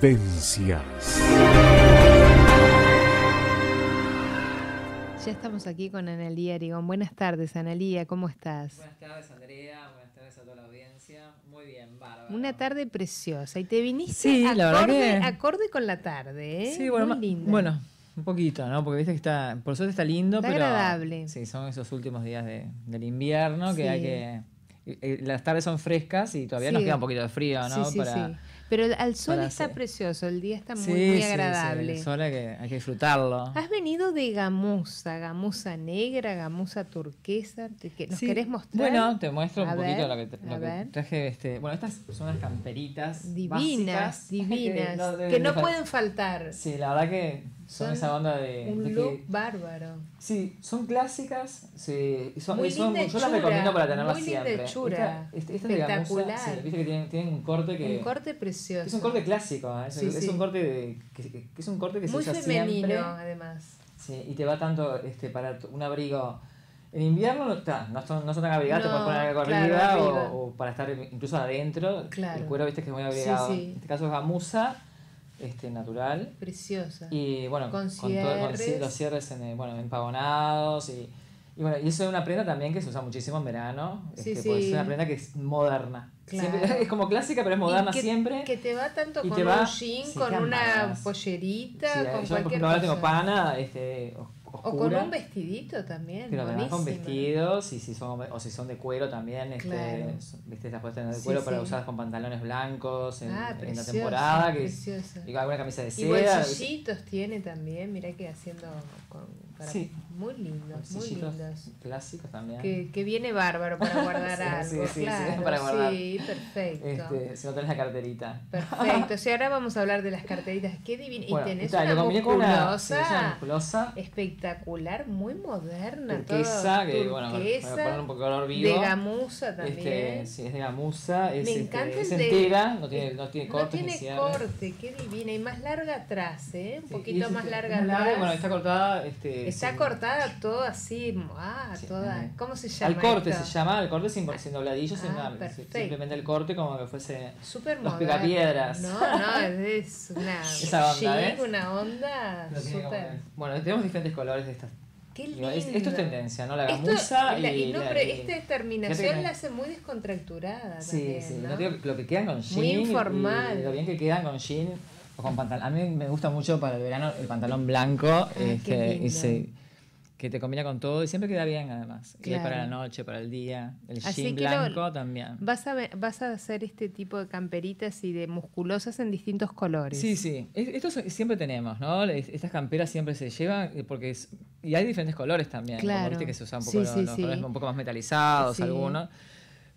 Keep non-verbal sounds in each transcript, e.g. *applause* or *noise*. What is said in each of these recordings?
Ya estamos aquí con Analía Arigón. Buenas tardes, Analía, ¿cómo estás? Buenas tardes, Andrea. Buenas tardes a toda la audiencia. Muy bien, bárbaro. Una tarde preciosa. Y te viniste acorde, con la tarde, ¿eh? Sí, bueno, bueno, un poquito, ¿no? Porque viste que está, por suerte está lindo, está pero... agradable. Sí, son esos últimos días de, del invierno que hay que... Eh, eh, las tardes son frescas y todavía nos queda un poquito de frío, ¿no? Para pero al sol está precioso, el día está muy, muy agradable. Sí, sí, el sol hay que, hay que, disfrutarlo. Has venido de gamusa? ¿Gamusa negra, gamusa turquesa. Que ¿Nos querés mostrar? Bueno, te muestro un poquito lo que, traje. Este, bueno, estas son unas camperitas. Divinas, básicas, *laughs* divinas. que que no pueden faltar. Sí, la verdad que son, esa onda de. Un look bárbaro. Sí, son clásicas. Sí, son, yo las recomiendo para tenerlas siempre. Este, es esta, esta espectacular. Sí, viste que tienen, tienen, un corte que. Un corte precioso. Es un corte clásico. ¿eh? Es, un corte de, que, es un corte que muy se usa femenino, siempre. además. Sí, y te va tanto este, para un abrigo. En invierno no, está, no, son, no son tan abrigados, para te poner algo arriba, O, o, para estar incluso adentro. Claro. El cuero, viste que es muy abrigado. En este caso es gamuza este, natural. Preciosa. Y bueno, con, cierres. los cierres en, eh, bueno, empavonados y, y bueno, y eso es una prenda también que se usa muchísimo en verano. Este, es una prenda que es moderna. *laughs* es como clásica, pero es moderna siempre. Que te va tanto con un jean, con una pollerita, con yo, cualquier por ejemplo, ahora tengo pana este, o con un vestidito también. Pero además con vestidos, y si son, o si son de cuero también, este, viste, estas puedes tener de cuero pero para con pantalones blancos en, ah, la temporada. Que, Y con alguna camisa de seda. Y bolsillitos tiene también, mirá que haciendo con, sí. Muy lindos, muy lindos. Clásicos también. Que, que, viene bárbaro para *laughs* guardar algo. Sí, sí, claro. sí, para guardar. Sí, perfecto. Este, si no tenés la carterita. Perfecto. O *laughs* ahora vamos a hablar de las carteritas. Qué divina. y tenés una, musculosa, con una, una Espectacular, muy moderna. Turquesa, que bueno, para poner un poco de color vivo. De este, también. Este, sí, es de gamusa Es, Me este, encanta es entera, no tiene, corte. No tiene corte, qué divina. Y más larga atrás, ¿eh? Un poquito este, más larga atrás. bueno, está cortada. está cortada todo así, ah, toda, eh, ¿cómo se llama? Al corte se llama, al corte sin, sin dobladillos, ah, simplemente el corte como que fuese super los picapiedras. No, no, es una *laughs* Esa una onda super. Bueno, tenemos diferentes colores de estas Qué lindo. Esto es tendencia, ¿no? La gamusa y, no, pero esta terminación la hace muy descontracturada. Sí, sí. lo que quedan con jean. Muy informal. lo bien que quedan con jean o con pantalón. A mí me gusta mucho para el verano el pantalón blanco. Ah, este, que te combina con todo y siempre queda bien además. para la noche, para el día, el jean blanco también. Vas a, vas a hacer este tipo de camperitas y de musculosas en distintos colores. Sí, sí. estos siempre tenemos, ¿no? Estas camperas siempre se llevan eh, porque y hay diferentes colores también. Como viste que se usan un poco, los, colores un poco más metalizados algunos.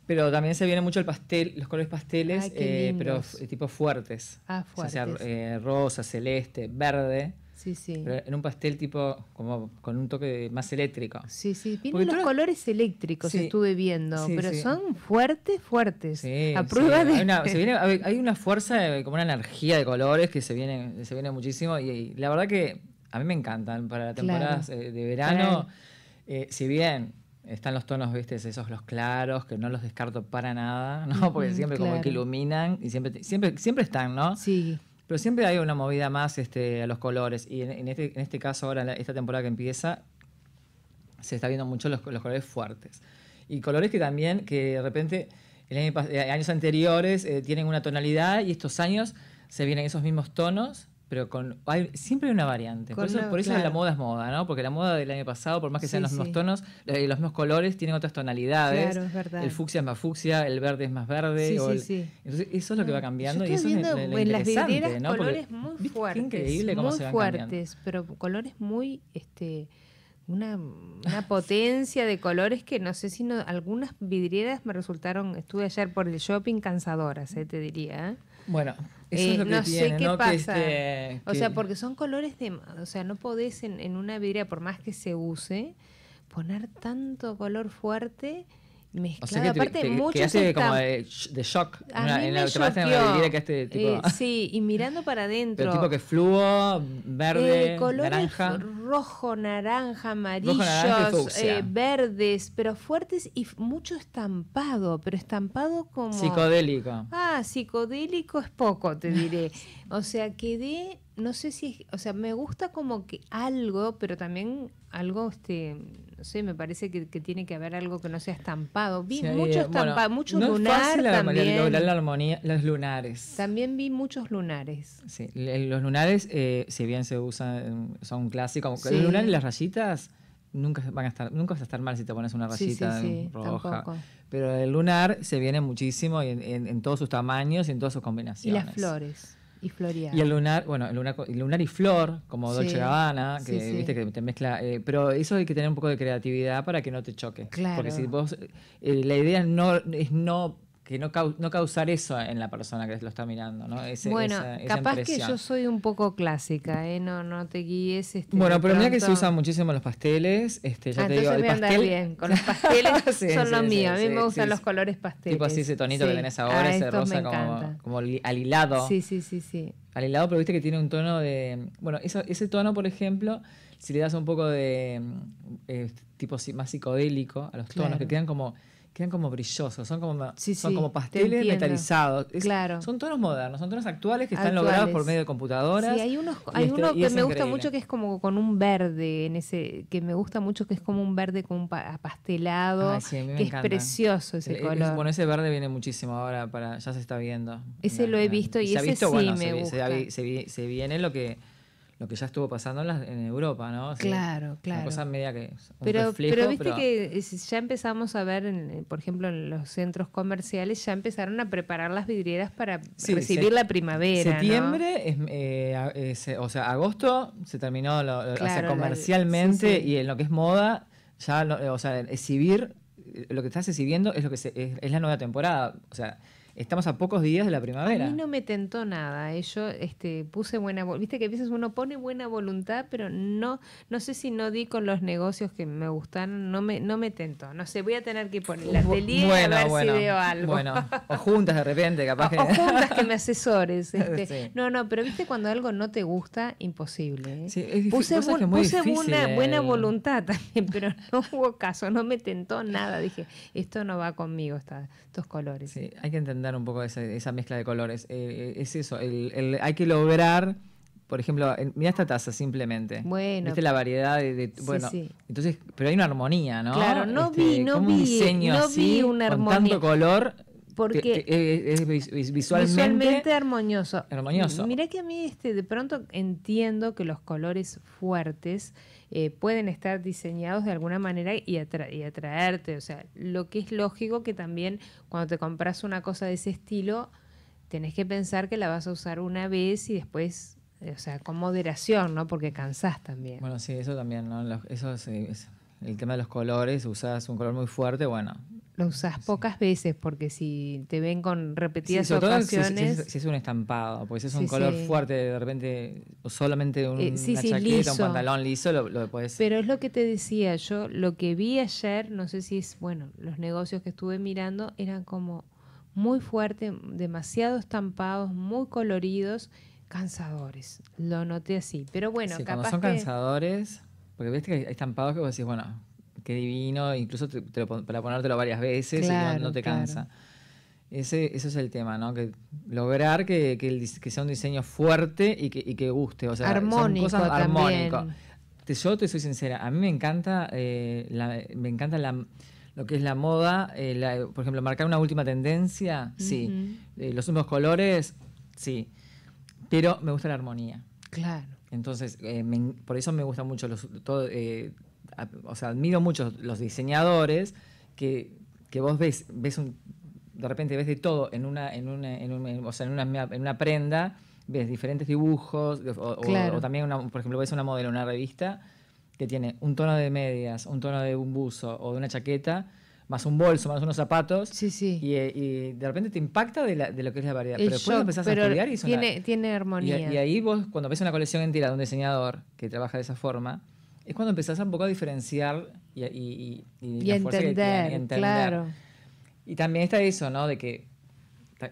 Pero también se viene mucho el pastel, los colores pasteles, eh, pero tipo fuertes. Ah, fuertes. O eh, sea, rosa, celeste, verde en un pastel tipo, como con un toque más eléctrico. Sí, sí. Tienen los colores eléctricos, estuve viendo, pero son fuertes, fuertes. a Hay una, fuerza, como una energía de colores que se viene, se viene muchísimo y, la verdad que a mí me encantan para la temporada eh, de verano. Eh, si bien están los tonos, viste, esos los claros, que no los descarto para nada, ¿no? Porque siempre como que iluminan y siempre, siempre, siempre están, ¿no? Sí. Pero siempre hay una movida más este, a los colores. Y en, este, este, caso, ahora, esta temporada que empieza, se está viendo mucho los, colores fuertes. Y colores que también, que de repente, en eh, años anteriores eh, tienen una tonalidad y estos años se vienen esos mismos tonos pero con, hay, siempre hay una variante. por, eso, la, moda es moda, ¿no? Porque la moda del año pasado, por más que sean los mismos tonos, eh, los mismos colores, tienen otras tonalidades. El fucsia es más fucsia, el verde es más verde. entonces, eso es lo que va ah, cambiando. en las vidrieras colores muy fuertes. increíble muy fuertes, pero colores muy. este una, *laughs* potencia de colores que no sé si algunas vidrieras me resultaron, estuve ayer por el shopping cansadoras, eh, te diría. ¿eh? Bueno, eh, no sé qué pasa. Este, o sea, porque son colores de... O sea, no podés en, en una vidriera, por más que se use, poner tanto color fuerte Mezclado, aparte, mucho que hace como de, shock. A en la, que este sí, y mirando para adentro. El tipo que fluo, verde, naranja. Rojo, naranja, amarillos, eh, verdes, pero fuertes y mucho estampado, pero estampado como. Psicodélico. Ah, psicodélico es poco, te *laughs* diré. o sea, quedé. No sé si. O sea, me gusta como que algo, pero también algo este Sí, me parece que, tiene que haber algo que no sea estampado. Vi muchos mucho estampado, mucho la armonía, los lunares. También vi muchos lunares. Sí, los lunares, eh, si bien se usan, mm, son clásicos, el los y las rayitas nunca van a estar nunca vas a estar mal si te pones una rayita roja pero el lunar se viene muchísimo en, en, en, todos sus tamaños y en todas sus combinaciones y las flores y Y el lunar, bueno, el lunar, y flor, como Dolce Gabbana, que viste que te mezcla. Eh, pero eso hay que tener un poco de creatividad para que no te choque. Claro. Porque si vos. Eh, la idea no, es no que no, causar eso en la persona que lo está mirando, ¿no? bueno, capaz que yo soy un poco clásica, ¿eh? No, no te guíes. Este, bueno, pero mira que se usan muchísimo los pasteles. Este, te ah, digo, el pastel... bien. Con los pasteles *laughs* son los lo mío. A mí me gustan los colores pasteles. Tipo así ese tonito que tenés ahora, ah, ese rosa como, como al hilado. Sí, sí, sí, sí. Al hilado, pero viste que tiene un tono de... Bueno, ese tono, por ejemplo, si le das un poco de... Mm, tipo más psicodélico a los tonos, que quedan como quedan como brillosos, son como, son como pasteles metalizados. claro. Son tonos modernos, son tonos actuales que están logrados por medio de computadoras. Sí, hay, unos, hay este, uno que me gusta mucho que es como con un verde, en ese que me gusta mucho que es como un verde con pastelado, que es precioso ese color. bueno, ese verde viene muchísimo ahora, para ya se está viendo. Ese lo he visto y, ese sí me gusta. se viene lo que lo que ya estuvo pasando en, Europa, ¿no? claro, claro. Una cosa media que. pero, pero viste que eh, ya empezamos a ver, eh, por ejemplo, en los centros comerciales, ya empezaron a preparar las vidrieras para recibir la primavera. Septiembre, es, eh, eh o sea, agosto se terminó, comercialmente y en lo que es moda, ya, o sea, exhibir, lo que estás exhibiendo es, lo que es la nueva temporada. O sea Estamos a pocos días de la primavera. A mí no me tentó nada. Eh, yo este, puse buena Viste que a veces uno pone buena voluntad, pero no, no sé si no di con los negocios que me gustan No me, no me tentó. No sé, voy a tener que poner la telita a ver si veo algo. Bueno, o juntas de repente, capaz que. O, juntas que me asesores. *laughs* Este. No, no, pero viste cuando algo no te gusta, imposible. Eh. puse, una eh. buena voluntad también, pero no hubo caso. No me tentó nada. Dije, esto no va conmigo, estos colores. Sí, hay que entender dar un poco esa, mezcla de colores. Eh, eh, es eso, hay que lograr, por ejemplo, mira esta taza simplemente. Bueno. Viste la variedad de. entonces, pero hay una armonía, ¿no? Claro, no este, vi, no vi. Un no vi una armonía. Con tanto color. Porque es, visualmente, armonioso. Armonioso. Mirá que a mí este, de pronto entiendo que los colores fuertes eh, pueden estar diseñados de alguna manera y, atraerte. O sea, lo que es lógico que también cuando te compras una cosa de ese estilo, tenés que pensar que la vas a usar una vez y después, eh, o sea, con moderación, ¿no? Porque cansás también. Bueno, sí, eso también, ¿no? eso el tema de los colores, usás un color muy fuerte, bueno, lo usas pocas veces porque si te ven con repetidas sí, Si, es un estampado, pues es un color fuerte, de repente, o solamente un, eh, una chaqueta, un pantalón liso, lo, puedes. Pero es lo que te decía, yo lo que vi ayer, no sé si es, bueno, los negocios que estuve mirando eran como muy fuerte, demasiado estampados, muy coloridos, cansadores. Lo noté así. Pero bueno, capaz. Cuando son cansadores, porque viste que hay estampados que vos decís, bueno qué divino, incluso para ponértelo varias veces y no, te cansa. Ese, eso es el tema, ¿no? Que lograr que, sea un diseño fuerte y que, guste. O sea, armónico son cosas armónico. yo te soy sincera, a mí me encanta, eh, me encanta lo que es la moda, eh, por ejemplo, marcar una última tendencia, sí. Eh, los mismos colores, sí. Pero me gusta la armonía. Claro. Entonces, por eso me gusta mucho los, todo, o sea, admiro mucho los diseñadores que, que vos ves, ves un, de repente ves de todo en una, en una, en o sea, en una, en una prenda, ves diferentes dibujos, o, también, por ejemplo, ves una modelo, una revista que tiene un tono de medias, un tono de un buzo o de una chaqueta, más un bolso, más unos zapatos. Sí, sí. Y, eh, de repente te impacta de, lo que es la variedad. pero después a estudiar y tiene, tiene armonía. Y, y, ahí vos, cuando ves una colección entera de un diseñador que trabaja de esa forma, es cuando empezás un poco a diferenciar y, y, y, entender, Claro. Y también está eso, ¿no? De que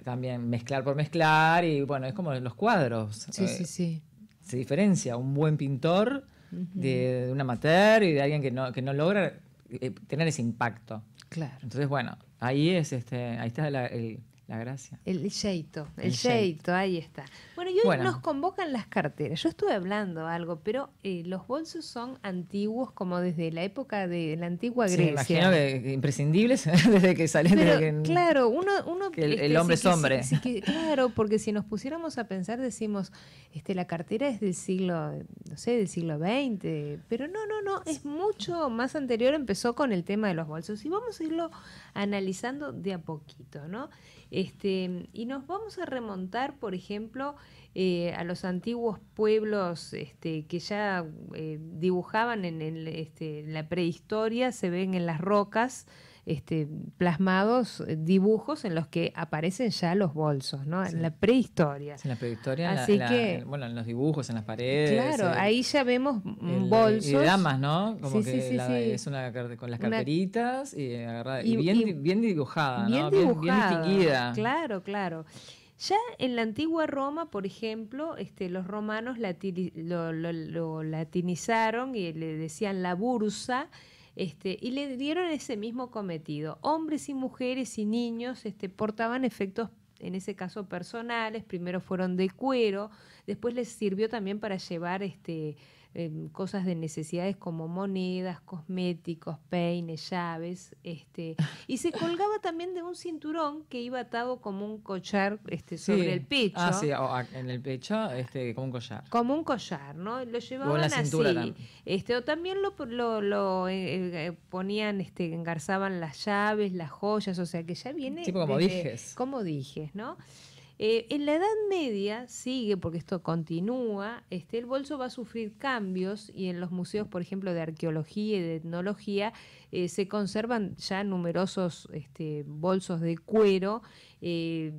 también mezclar por mezclar y bueno, es como los cuadros. Sí, eh, sí, sí. Se diferencia un buen pintor de, un amateur y de alguien que no, que no logra eh, tener ese impacto. Claro. Entonces, bueno, ahí es este, ahí está el, la gracia. El yeito, el yeito, ahí está. Bueno, y hoy nos convocan las carteras. Yo estuve hablando algo, pero eh, los bolsos son antiguos como desde la época de la antigua Grecia. Sí, imagino que, imprescindibles *laughs* desde que salen de Claro, uno... uno este, el, hombre es hombre. claro, porque si nos pusiéramos a pensar decimos, este, la cartera es del siglo, no sé, del siglo XX, pero no, no, no, es mucho más anterior, empezó con el tema de los bolsos y vamos a irlo analizando de a poquito, ¿no? Este, y nos vamos a remontar, por ejemplo, eh, a los antiguos pueblos este, que ya eh, dibujaban este, en la prehistoria, se ven en las rocas, este, plasmados eh, dibujos en los que aparecen ya los bolsos, ¿no? En la prehistoria. En la prehistoria, bueno, en los dibujos, en las paredes. Claro, ahí ya vemos bolsos. Y damas, ¿no? Como sí, sí, es una con las carteritas y, bien, bien, dibujada, bien Dibujada, Claro, claro. Ya en la antigua Roma, por ejemplo, este, los romanos lo, lo, latinizaron y le decían la bursa, este, y le dieron ese mismo cometido. Hombres y mujeres y niños este, portaban efectos, en ese caso personales, primero fueron de cuero, después les sirvió también para llevar este, Em, cosas de necesidades como monedas, cosméticos, peines, llaves, este, y se colgaba también de un cinturón que iba atado como un collar este, sobre el pecho. Ah, sí, o en el pecho, este, como un collar. Como un collar, ¿no? Lo llevaban así. Este, o también lo, lo, lo eh, eh, ponían, este, engarzaban las llaves, las joyas, o sea que ya viene. Tipo como dijes. Como dijes, ¿no? Eh, en la Edad Media sigue, porque esto continúa, este, el bolso va a sufrir cambios y en los museos, por ejemplo, de arqueología y de etnología, eh, se conservan ya numerosos este, bolsos de cuero. Eh,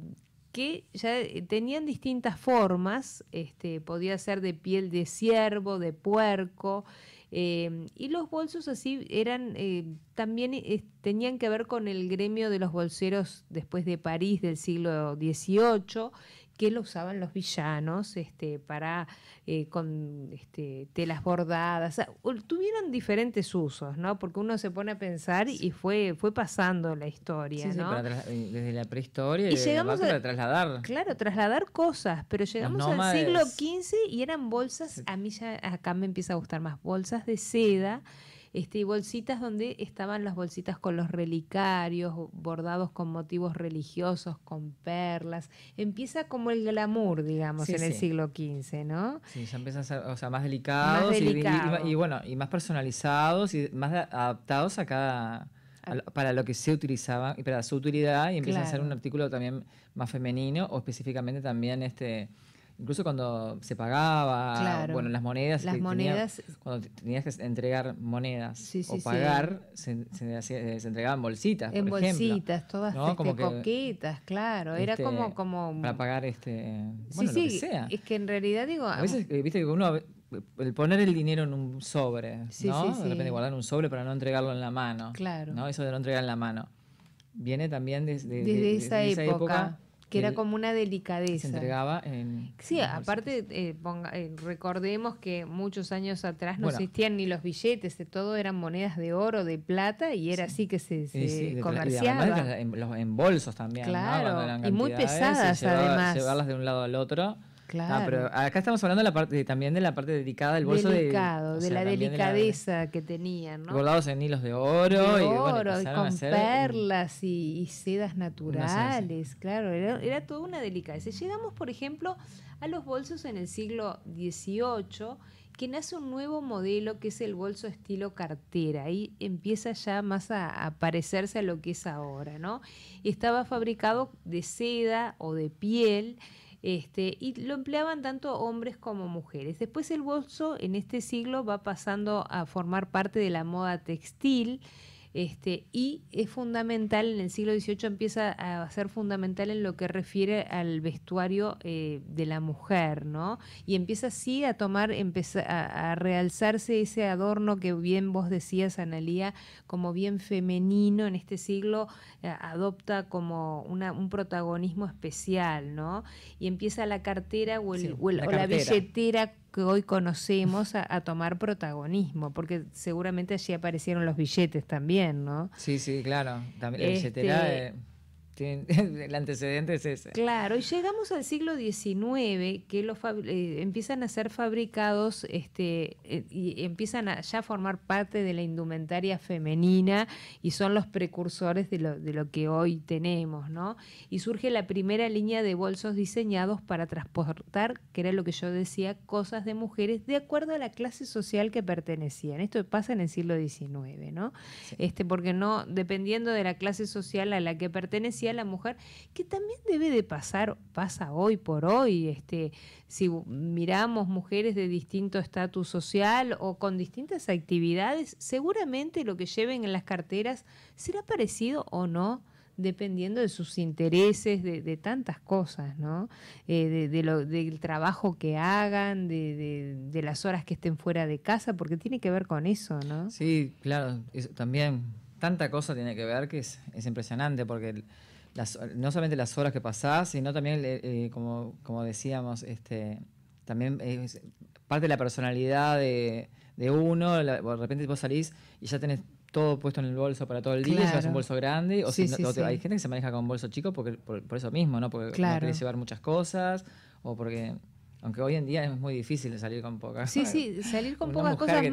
que ya tenían distintas formas, este, podía ser de piel de ciervo, de puerco, Em, y los bolsos así eran, eh, también eh, tenían que ver con el gremio de los bolseros después de París del siglo XVIII que lo usaban los villanos este, para eh, con este, telas bordadas. tuvieron diferentes usos, ¿no? Porque uno se pone a pensar y fue, fue pasando la historia, ¿no? Eh, desde la prehistoria y, y llegamos a trasladar. Claro, trasladar cosas, pero llegamos al siglo XV y eran bolsas, a mí ya acá me empieza a gustar más, bolsas de seda. Este, y bolsitas donde estaban las bolsitas con los relicarios, bordados con motivos religiosos, con perlas. Empieza como el glamour, digamos, en el siglo XV, ¿no? Sí, ya empiezan a ser o sea, más delicados y, bueno, y más personalizados y más adaptados a cada para lo que se utilizaba y para su utilidad y empieza a ser un artículo también más femenino o específicamente también este Incluso cuando se pagaba, bueno, las monedas. cuando tenías que entregar monedas o pagar, se, eh, entregaban bolsitas. En por bolsitas, ejemplo. todas ¿no? Este, claro. Era este, como, como. Para pagar este. lo que sea. Es que en realidad digo. A veces, eh, viste que uno. El poner el dinero en un sobre, ¿no? De repente guardar un sobre para no entregarlo en la mano. Claro. ¿no? Eso de no entregar en la mano. Viene también desde, esa, época que era como una delicadeza. Se entregaba en... Sí, aparte, eh, eh, recordemos que muchos años atrás no existían ni los billetes, todo eran monedas de oro, de plata, y era así que se, se sí, comerciaba. En, bolsos también. Claro, y muy pesadas además. Llevarlas de un lado al otro Ah, claro. pero acá estamos hablando también de la parte dedicada del bolso Delicado, de, la delicadeza que tenían, ¿no? Bordados en hilos de oro. y, con perlas y, sedas naturales, claro, era, toda una delicadeza. Llegamos, por ejemplo, a los bolsos en el siglo XVIII, que nace un nuevo modelo que es el bolso estilo cartera. Ahí empieza ya más a, a parecerse a lo que es ahora, ¿no? Estaba fabricado de seda o de piel este, y lo empleaban tanto hombres como mujeres. Después el bolso en este siglo va pasando a formar parte de la moda textil. Este, y es fundamental, en el siglo XVIII empieza a ser fundamental en lo que refiere al vestuario eh, de la mujer, ¿no? Y empieza así a tomar, a, realzarse ese adorno que bien vos decías, Analía, como bien femenino en este siglo, eh, adopta como un protagonismo especial, ¿no? Y empieza la cartera o, el, la, o la billetera que hoy conocemos a, tomar protagonismo, porque seguramente allí aparecieron los billetes también, ¿no? Sí, sí, claro. También, *laughs* el antecedente es ese. Claro, y llegamos al siglo XIX que eh, empiezan a ser fabricados este, eh, y empiezan a formar parte de la indumentaria femenina y son los precursores de lo, que hoy tenemos, ¿no? Y surge la primera línea de bolsos diseñados para transportar, que era lo que yo decía, cosas de mujeres de acuerdo a la clase social que pertenecían. Esto pasa en el siglo XIX, ¿no? Este, porque no, dependiendo de la clase social a la que pertenecía, la mujer, que también debe de pasar, pasa hoy por hoy, este, si miramos mujeres de distinto estatus social o con distintas actividades, seguramente lo que lleven en las carteras será parecido o no dependiendo de sus intereses, de, tantas cosas, ¿no? Eh, de, lo, del trabajo que hagan, de, las horas que estén fuera de casa, porque tiene que ver con eso, ¿no? Sí, claro, también tanta cosa tiene que ver que es, es impresionante, porque no solamente las horas que pasás, sino también, eh, eh, como, decíamos, este, también es parte de la personalidad de, uno. de repente vos salís y ya tenés todo puesto en el bolso para todo el día, claro. llevas un bolso grande. O si Hay gente que se maneja con un bolso chico por, eso mismo, ¿no? Porque claro. llevar muchas cosas o porque aunque hoy en día es muy difícil salir con pocas cosas. Sí, sí, salir con pocas cosas.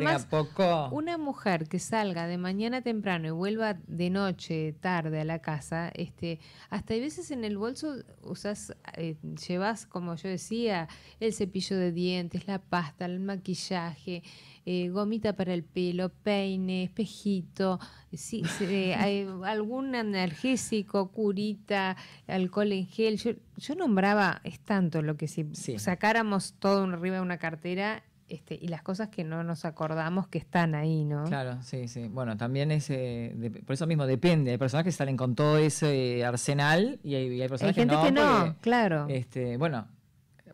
Una mujer que salga de mañana temprano y vuelva de noche, tarde a la casa, este, hasta hay veces en el bolso usas, eh, llevas, como yo decía, el cepillo de dientes, la pasta, el maquillaje, eh, gomita para el pelo, peine, espejito, sí, eh, algún analgésico, curita, alcohol en gel. Yo, nombraba, es tanto lo que si sacáramos todo arriba de una cartera este, y las cosas que no nos acordamos que están ahí, ¿no? Claro, sí, sí. Bueno, también es, eh, por eso mismo depende. Hay personas que salen con todo ese arsenal y hay, personas que personas hay que no. claro. Este, bueno,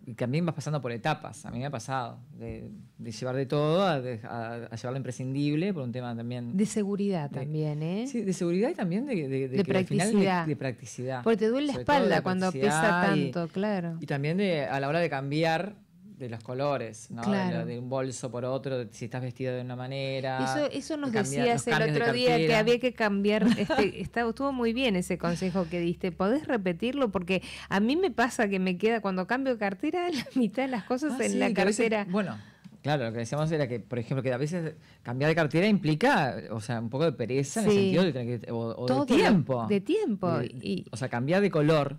y también vas pasando por etapas. A mí me ha pasado de, llevar de todo a, llevar lo imprescindible por un tema también. De seguridad también, ¿eh? Sí, de seguridad y también de, practicidad. de, practicidad. Porque te duele la espalda cuando pesa tanto, claro. Y también de, a la hora de cambiar de los colores, De, un bolso por otro, si estás vestido de una manera. Eso, eso nos decías el otro día que había que cambiar. *laughs* Este, estuvo muy bien ese consejo que diste. ¿Podés repetirlo? Porque a mí me pasa que me queda cuando cambio cartera *laughs* la mitad de las cosas ah, en la cartera. bueno. Claro, lo que decíamos era que, por ejemplo, que a veces cambiar de cartera implica, o sea, un poco de pereza en el sentido de tener que, o, de tiempo. De tiempo. o sea, cambiar de color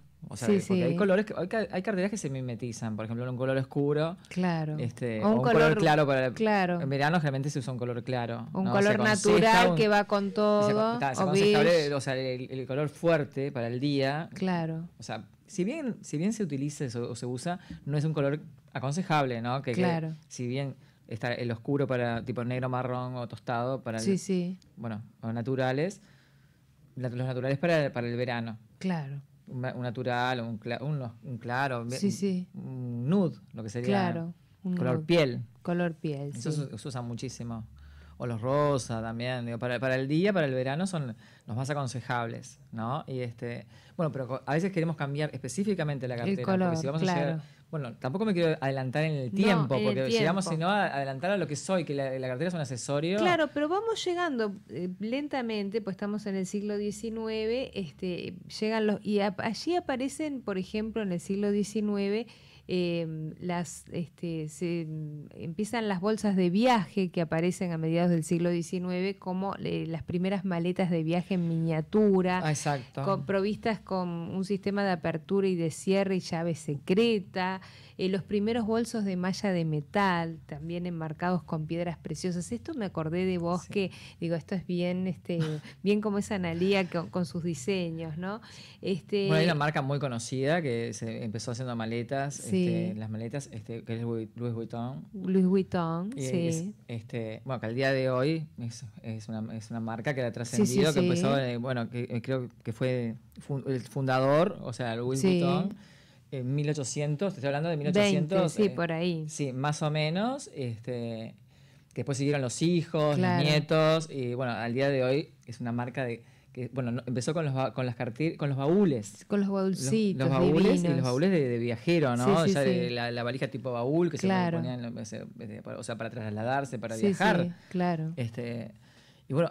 hay colores, que, hay, carteras que se mimetizan, por ejemplo, un color oscuro. Claro. Este, o un, color, claro para claro. En verano generalmente se usa un color claro. Un color natural que va con todo. el, color fuerte para el día. Claro. O sea, si bien, si bien se utiliza o se usa, no es un color aconsejable, ¿no? Que, claro. si bien está el oscuro para tipo negro, marrón o tostado para sí, sí. bueno, o naturales, los naturales para, para el verano. Claro un natural, un, claro, un nude, lo que sería claro, color piel. Color piel, Eso se usa muchísimo. O los rosa también, digo, para, para, el día, para el verano son los más aconsejables, ¿no? Y este, bueno, pero a veces queremos cambiar específicamente la cartera, el color, porque si vamos a bueno, tampoco me quiero adelantar en el tiempo, porque si llegamos sino a adelantar a lo que soy, que la, cartera es un accesorio. Claro, pero vamos llegando eh, lentamente, pues estamos en el siglo XIX, este, llegan los, y allí aparecen, por ejemplo, en el siglo XIX, Em, las, este, se, mm, empiezan las bolsas de viaje que aparecen a mediados del siglo XIX como eh, las primeras maletas de viaje en miniatura, ah, provistas con un sistema de apertura y de cierre y llave secreta. Eh, los primeros bolsos de malla de metal, también enmarcados con piedras preciosas. Esto me acordé de vos que, digo, esto es bien, este, *laughs* bien como esa Analía con, sus diseños, ¿no? Este, bueno, hay una marca muy conocida que se empezó haciendo maletas, este, las maletas, este, que es Louis Vuitton. Louis Vuitton, sí. este, bueno, que al día de hoy es, una, marca que la ha trascendido, que empezó, eh, bueno, que, eh, creo que fue el fundador, o sea, Louis Vuitton 1800, eh, te estoy hablando de 1800. sí, eh, por ahí. Sí, más o menos. Este, después siguieron los hijos, los nietos, y bueno, al día de hoy es una marca de que bueno, empezó con los con las con los baúles. Con los baúlcitos. Los, baúles y los baúles de, viajero, ¿no? o sea, la, valija tipo baúl que se ponían este, o sea, para trasladarse, para viajar. claro. Este, y bueno,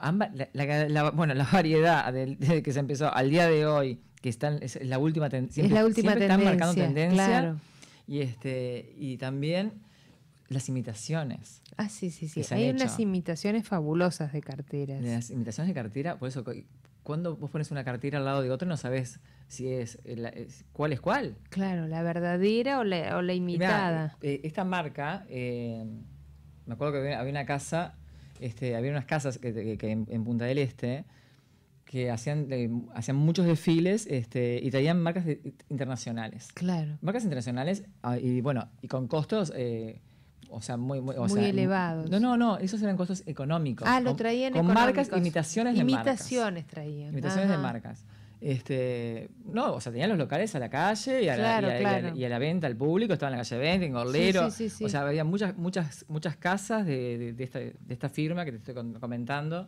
la, variedad *laughs* que se empezó al día de hoy que están, es la última, tendencia. es la última Están marcando tendencia. Y, este, y también las imitaciones. Ah, sí, sí, sí. Hay unas imitaciones fabulosas de carteras. Las imitaciones de cartera, por eso cuando vos pones una cartera al lado de otra no sabes si eh, es, cuál es cuál. Claro, la verdadera o la, imitada. Eh, eh, esta marca, me acuerdo que había, una casa, este, había unas casas que, en Punta del Este que hacían, eh, hacían muchos desfiles este, y traían marcas internacionales. Claro. Marcas internacionales ah, y bueno, y con costos... Eh, o sea, muy, muy, elevados. No, no, no, esos eran costos económicos. Ah, lo traían Con, con marcas, imitaciones, de marcas. Traían. Imitaciones de marcas. Este, no, o sea, tenían los locales a la calle y a, la, venta al público, estaban en la calle venta en Gorlero. o sea, había muchas, muchas, muchas casas de, de, esta, de esta firma que te estoy comentando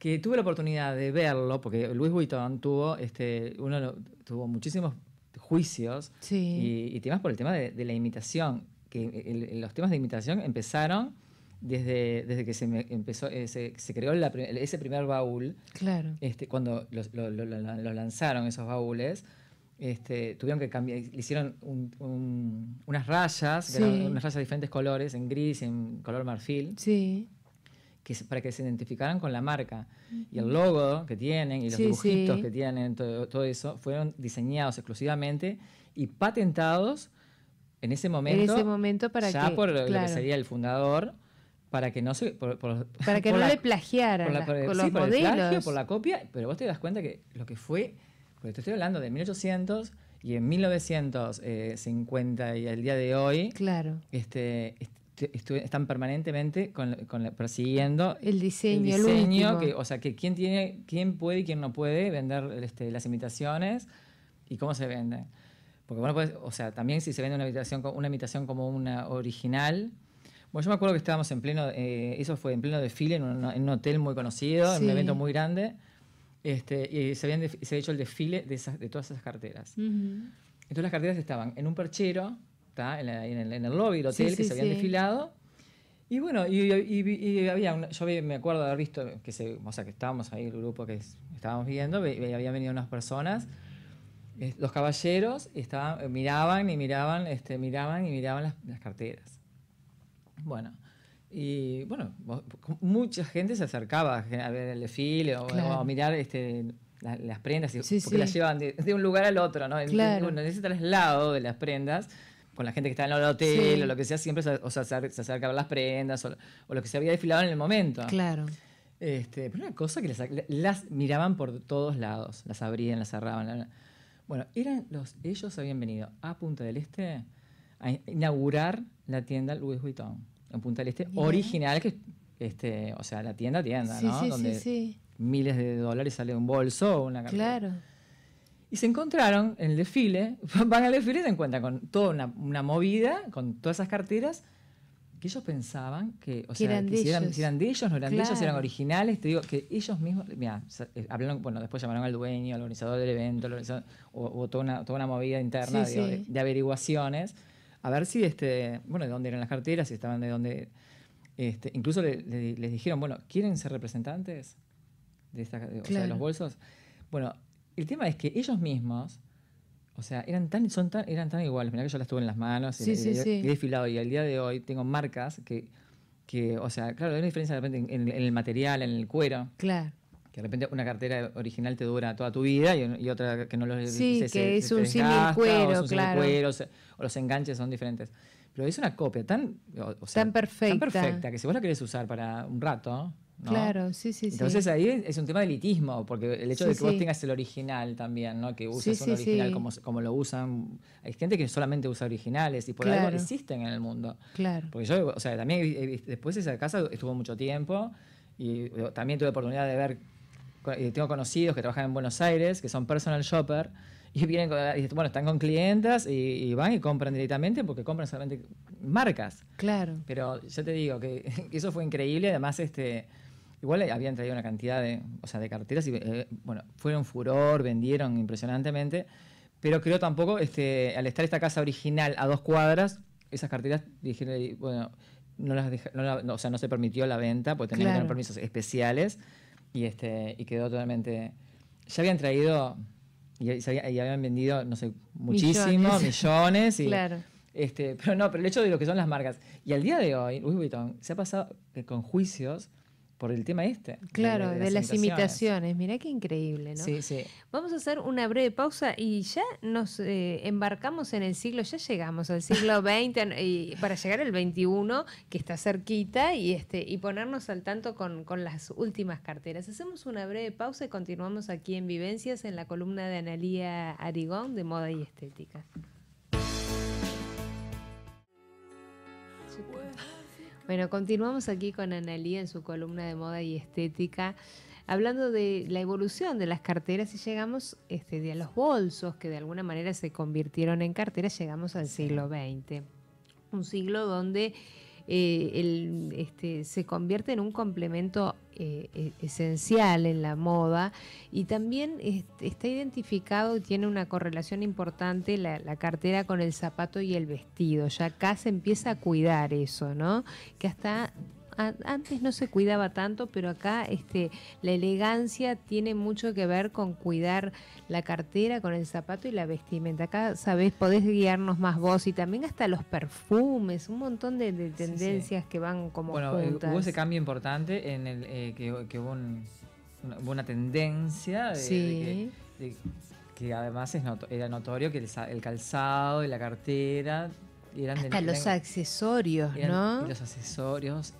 que tuve la oportunidad de verlo, porque Luis Vuitton tuvo, este, uno, tuvo muchísimos juicios y, temas por el tema de, la imitación, que los temas de imitación empezaron desde, desde que se empezó eh, se, creó ese primer baúl, claro. este, cuando los, lo, lanzaron esos baúles, este, tuvieron que cambiar, le hicieron unas rayas, unas rayas de diferentes colores, en gris, en color marfil. Sí que, para que se identificaran con la marca. Y el logo que tienen y los dibujitos que tienen, todo, eso, fueron diseñados exclusivamente y patentados en ese momento. En ese momento para ya por lo que sería el fundador para que no se para que no le plagiaran por la, los El plagio, por la copia pero vos te das cuenta que lo que fue porque te estoy hablando de 1800 y en 1950 eh, y al día de hoy claro este están permanentemente con, con persiguiendo el diseño, el diseño que, o sea, que quién tiene, quién puede y quién no puede vender este, las imitaciones y cómo se venden. Porque bueno, pues, o sea, también si se vende una imitación, una imitación como una original. Bueno, yo me acuerdo que estábamos en pleno, eh, eso fue en pleno desfile en un, hotel muy conocido, en un evento muy grande, este, y se, habían, se había hecho el desfile de, esas, de todas esas carteras. Entonces las carteras estaban en un perchero, en, el, lobby del hotel que se habían desfilado. Y bueno, y, había yo me acuerdo de haber visto, que se, o sea, que estábamos ahí, el grupo que estábamos viendo, había venido unas personas, los caballeros, estaban, eh, miraban y miraban, este, miraban y miraban las, carteras. Bueno, y bueno, mucha gente se acercaba a ver el desfile o, a mirar este, las, prendas, porque las llevaban de, un lugar al otro, ¿no? Claro. en ese traslado de las prendas con la gente que estaba en el hotel o lo que sea, siempre se, o las prendas o, lo que se había desfilado en el momento. Claro. Este, pero una cosa que las, miraban por todos lados, las abrían, las cerraban. Bueno, eran los, ellos habían venido a Punta del Este a inaugurar la tienda Louis Vuitton en Punta del Este, original, que este, o sea, la tienda, tienda, ¿no? Donde miles de dólares sale de un bolso o una cartera. Claro. Y se encontraron en el desfile, *laughs* van al desfile y se encuentran con toda una, movida, con todas esas carteras, que ellos pensaban que, o sea, que si, Eran, de ellos, no eran de ellos, eran originales, te digo, que ellos mismos, mira, eh, hablaron, bueno, después llamaron al dueño, al organizador del evento, hubo o, toda, una, toda una movida interna De, averiguaciones, a ver si, este, bueno, de dónde eran las carteras, si estaban de dónde, este, incluso les dijeron, bueno, ¿quieren ser representantes de, de los bolsos? Bueno, el tema es que ellos mismos, o sea, eran tan, eran tan iguales. Mirá que yo las tuve en las manos y, he desfilado. Y al día de hoy tengo marcas que, que o sea, claro, hay una diferencia de repente en, el material, en el cuero. Claro. Que de repente una cartera original te dura toda tu vida y, otra que no lo Sí, que es, un cuero, claro. cuero, o, los enganches son diferentes. Pero es una copia tan, perfecta. tan perfecta que si vos la querés usar para un rato, Claro, sí, sí, Entonces ahí es un tema de elitismo, porque el hecho de que vos tengas el original también, ¿no? Que usas un original como, lo usan. Hay gente que solamente usa originales y por algo existen en el mundo. Claro. Porque yo, o sea, también eh, eh, después esa casa estuvo mucho tiempo y también tuve oportunidad de ver. Eh, tengo conocidos que trabajan en Buenos Aires, que son personal shopper, y vienen con, bueno, están con clientas y, van y compran directamente porque compran solamente marcas. Claro. Pero yo te digo que *laughs* eso fue increíble, además este Igual habían traído una cantidad de, de carteras y, eh, bueno, fueron furor, vendieron impresionantemente, pero creo tampoco, este, al estar esta casa original a dos cuadras, esas carteras dijeron, bueno, no las no sea, no se permitió la venta porque tenían permisos especiales y, este, y quedó totalmente... Ya habían traído y, habían vendido, no sé, muchísimos, millones. claro. Este, pero no, pero el hecho de lo que son las marcas. Y al día de hoy, se ha pasado eh, con juicios por el tema este. Claro, de, las, imitaciones. mira Mirá qué increíble, ¿no? Sí, sí. Vamos a hacer una breve pausa y ya nos eh, embarcamos en el siglo, ya llegamos al siglo XX *laughs* y para llegar al XXI, que está cerquita, y, este, y ponernos al tanto con, con las últimas carteras. Hacemos una breve pausa y continuamos aquí en Vivencias en la columna de Analía Arigón de Moda y Estética. Bueno, continuamos aquí con Analía en su columna de moda y estética, hablando de la evolución de las carteras y llegamos este, de a los bolsos que de alguna manera se convirtieron en carteras, llegamos al siglo XX. Un siglo donde eh, este, se convierte en un complemento eh, e, esencial en la moda y también está identificado y tiene una correlación importante la, la, cartera con el zapato y el vestido. Ya acá se empieza a cuidar eso, ¿no? Que hasta antes no se cuidaba tanto, pero acá este, la elegancia tiene mucho que ver con cuidar la cartera, con el zapato y la vestimenta. Acá, sabes, podés guiarnos más vos y también hasta los perfumes, un montón de, tendencias que van como bueno, eh, hubo ese cambio importante en el eh, que, hubo, una, tendencia que, además es era notorio que el, el calzado y la cartera hasta los accesorios, ¿no? los accesorios,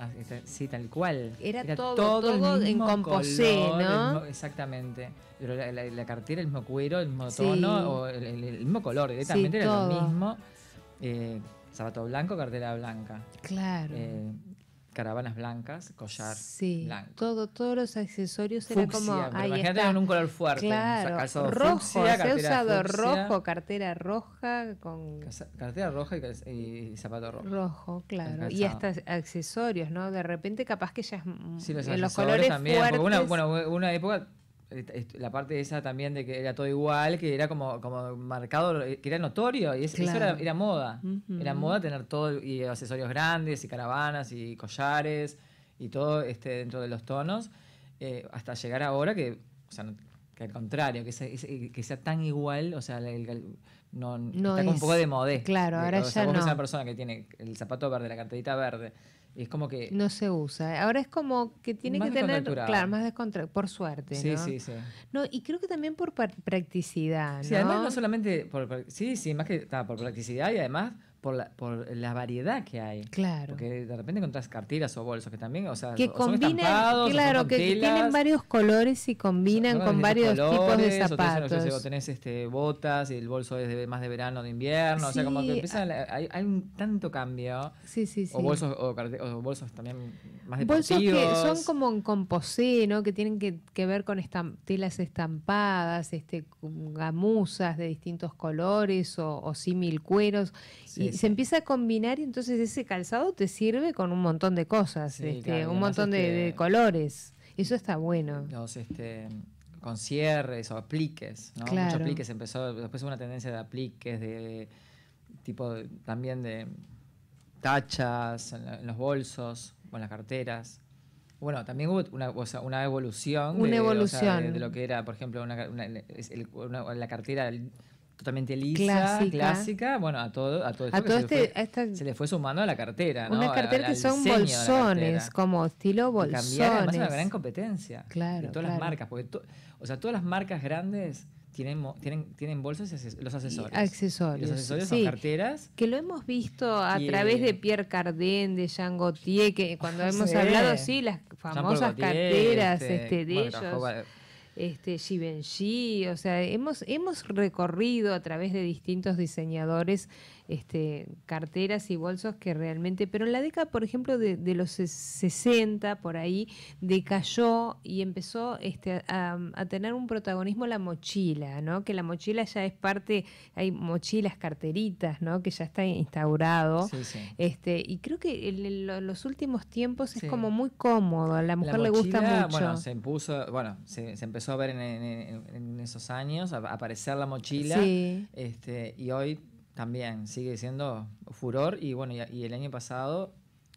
sí, tal cual. Era, todo, en composé, ¿no? exactamente. Pero la, cartera, el mismo cuero, el mismo tono, o el, mismo color, directamente era lo mismo. Eh, zapato blanco, cartera blanca. Claro. Eh, caravanas blancas, collar Todo, todos los accesorios era como. imagínate en un color fuerte. rojo. se ha usado rojo, cartera roja con. Cartera roja y, zapato rojo. Rojo, claro. Y hasta accesorios, ¿no? De repente capaz que ya es. los en los colores también. Fuertes. bueno, una época la parte esa también de que era todo igual, que era como, como marcado, que era notorio, y eso, era, era, moda. Era moda tener todo, y accesorios grandes, y caravanas, y collares, y todo este, dentro de los tonos, eh, hasta llegar ahora que, o sea, que al contrario, que sea, eh, que sea tan igual, o sea, no, está con un poco de modé. Claro, ahora ya no. es una persona que tiene el zapato verde, la carterita verde, como que... No se usa. ¿eh? Ahora es como que tiene que tener, claro, más descontracturado, por suerte. Sí, ¿no? sí, sí. No, y creo que también por practicidad. Sí, además no solamente por... Sí, sí, más que por practicidad y además por la, por la variedad que hay. Claro. Porque de repente encontrás cartilas o bolsos que también, o sea, que combinan, claro, que, tienen varios colores y combinan con varios tipos de zapatos. O tenés, tenés, este, botas y el bolso es más de verano, o de invierno, o sea, como que empieza, ah. hay, hay, un tanto cambio. Sí, sí, sí. O bolsos, o, bolsos también más deportivos. Bolsos que son como en composé, ¿no? Que tienen que, ver con telas estampadas, este, gamuzas de distintos colores o, o simil cueros y se empieza a combinar y entonces ese calzado te sirve con un montón de cosas, este, un montón este, de, colores. Eso está bueno. Los este, con cierres o apliques, ¿no? Muchos apliques empezó, después hubo una tendencia de apliques, de tipo también de tachas en, los bolsos o en las carteras. Bueno, también hubo una, evolución. de, evolución. de, lo que era, por ejemplo, la cartera totalmente lisa, clásica. bueno, a todo, a todo esto este se, le fue, se, sumando a la cartera, ¿no? Una cartera que son bolsones, como estilo bolsones. Y una gran competencia claro, de todas las marcas, porque o sea, todas las marcas grandes tienen, tienen, tienen bolsas y los accesorios. accesorios. los accesorios son carteras. Que lo hemos visto a través de Pierre Cardin, de Jean Gaultier, que cuando *laughs* hemos hablado, sí, las famosas carteras este, este de ellos este, Givenchy, o sea, hemos, hemos recorrido a través de distintos diseñadores este, carteras y bolsos que realmente, pero en la década, por ejemplo, de, los 60 por ahí, decayó y empezó este, a, tener un protagonismo la mochila, ¿no? Que la mochila ya es parte, hay mochilas, carteritas, ¿no? Que ya está instaurado. Este, y creo que en los últimos tiempos es como muy cómodo, a la mujer le gusta mucho. Bueno, se bueno, se, empezó a ver en, esos años, aparecer la mochila, este, y hoy también sigue siendo furor y bueno, y, el año pasado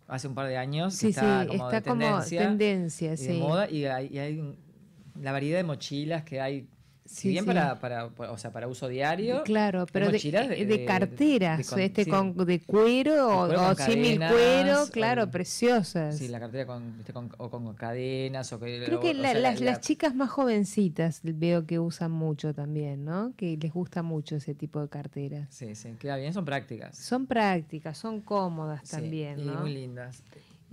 hace un par de años está, como, tendencia, moda y hay, la variedad de mochilas que hay bien para, para, o sea, para uso diario. Claro, pero de, carteras, este con, de cuero o, o cuero, claro, preciosas. Sí, la cartera con, o con cadenas. Creo que las, chicas más jovencitas veo que usan mucho también, ¿no? Que les gusta mucho ese tipo de carteras. Sí, sí, queda bien, son prácticas. Son prácticas, son cómodas también, ¿no? Y muy lindas.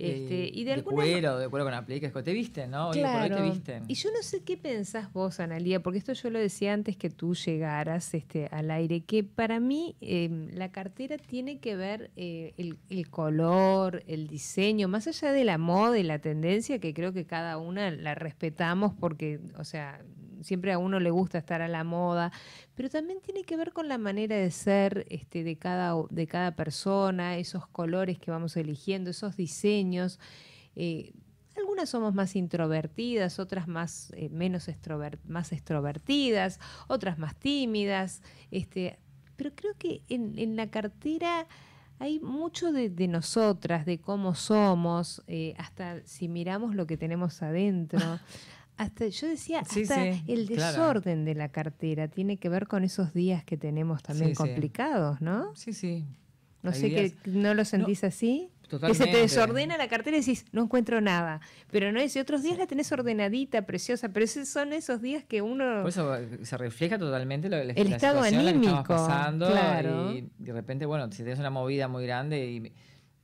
Este, eh, y de, cuero, de con te viste ¿no? Y yo no sé qué pensás vos, Analía, porque esto yo lo decía antes que tú llegaras este, al aire, que para mí em, la cartera tiene que ver eh, el, el, color, el diseño, más allá de la moda y la tendencia, que creo que cada una la respetamos porque, o sea, siempre a uno le gusta estar a la moda, pero también tiene que ver con la manera de ser este, de, cada, de cada persona, esos colores que vamos eligiendo, esos diseños. Eh, algunas somos más introvertidas, otras más, eh, menos más extrovertidas, otras más tímidas, este, pero creo que en, la cartera hay mucho de, nosotras, de cómo somos, eh, hasta si miramos lo que tenemos adentro. *laughs* Hasta, yo decía, hasta el desorden de la cartera tiene que ver con esos días que tenemos también complicados, ¿no? Sí, sí. No sé que no lo sentís así. Totalmente. Que se te desordena la cartera y decís, no encuentro nada. Pero no es, y otros días la tenés ordenadita, preciosa, pero esos son esos días que uno. Por eso eh, se refleja totalmente lo el estado anímico. que claro. y de repente, bueno, si tienes una movida muy grande y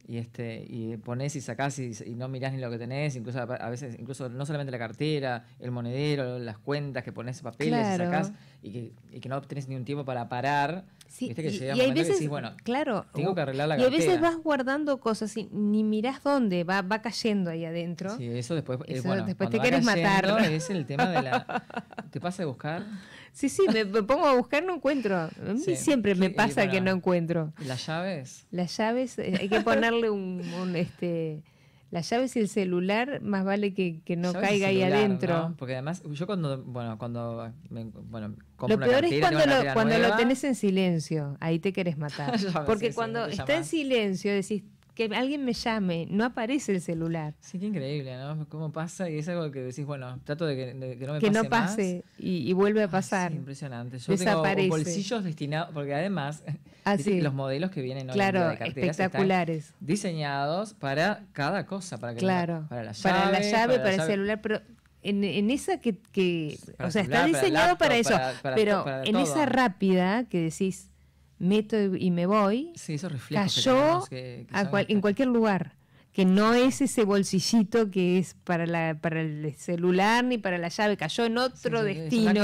y este y pones y sacás y, no mirás ni lo que tenés, incluso a veces incluso no solamente la cartera, el monedero, las cuentas que pones papeles y sacás y que, y que, no tenés ni un tiempo para parar y, hay veces, claro, tengo Y a veces vas guardando cosas y ni mirás dónde, va, cayendo ahí adentro. Sí, eso después, eh, después te quieres matar. *laughs* Es el tema de la... ¿Te pasa de buscar? Sí, sí, me, pongo a buscar, no encuentro. A mí siempre me pasa que no encuentro. ¿Las llaves? Las llaves, eh, hay que ponerle un, un este las llaves y el celular, más vale que, no caiga ahí adentro. Porque además, yo cuando, bueno, cuando, bueno, lo peor es cuando, lo, cuando lo tenés en silencio, ahí te querés matar. *laughs* Porque cuando está en silencio decís, que alguien me llame, no aparece el celular. Sí, qué increíble, ¿no? Cómo pasa y es algo que decís, bueno, trato de que, no me pase. Que no pase Y, vuelve a pasar. Es impresionante. Yo Desaparece. tengo bolsillos destinados, porque además ah, los modelos que vienen hoy en día de espectaculares. diseñados para cada cosa, para, claro, la, para la llave, para, el celular, pero en, esa que, o sea, está diseñado para, eso, pero en esa rápida que decís, meto y me voy, sí, esos cayó a en cualquier lugar que no es ese bolsillito que es para la para el celular ni para la llave, cayó en otro destino. Es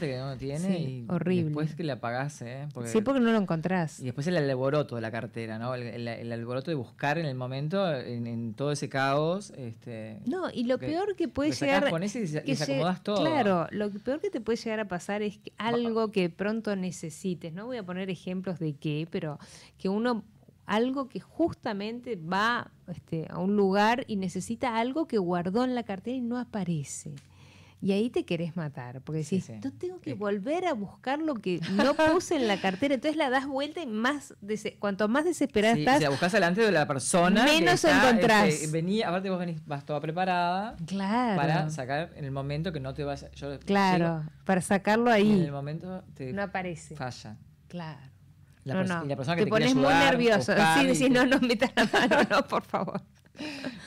que no tiene y horrible. después que la apagase, ¿eh? Porque sí, porque no lo encontrás. Y después el alboroto de la cartera, ¿no? El, alboroto de buscar en el momento, en, todo ese caos. Este, no, y lo peor que puede llegar... y todo. Claro, lo peor que te puede llegar a pasar es algo que pronto necesites, ¿no? Voy a poner ejemplos de qué, pero que uno algo que justamente va este, a un lugar y necesita algo que guardó en la cartera y no aparece. Y ahí te querés matar, porque decís, yo tengo que volver a buscar lo que no puse en la cartera. Entonces la das vuelta y más cuanto más desesperada estás. buscas delante de la persona, menos este, encontrás. aparte vos venís, vas toda preparada claro. para sacar en el momento que no te vas. claro, para sacarlo ahí. En el momento no aparece. Falla. Claro no, te, pones muy nervioso. *laughs* Sí, si no, no metas la mano, no, por favor.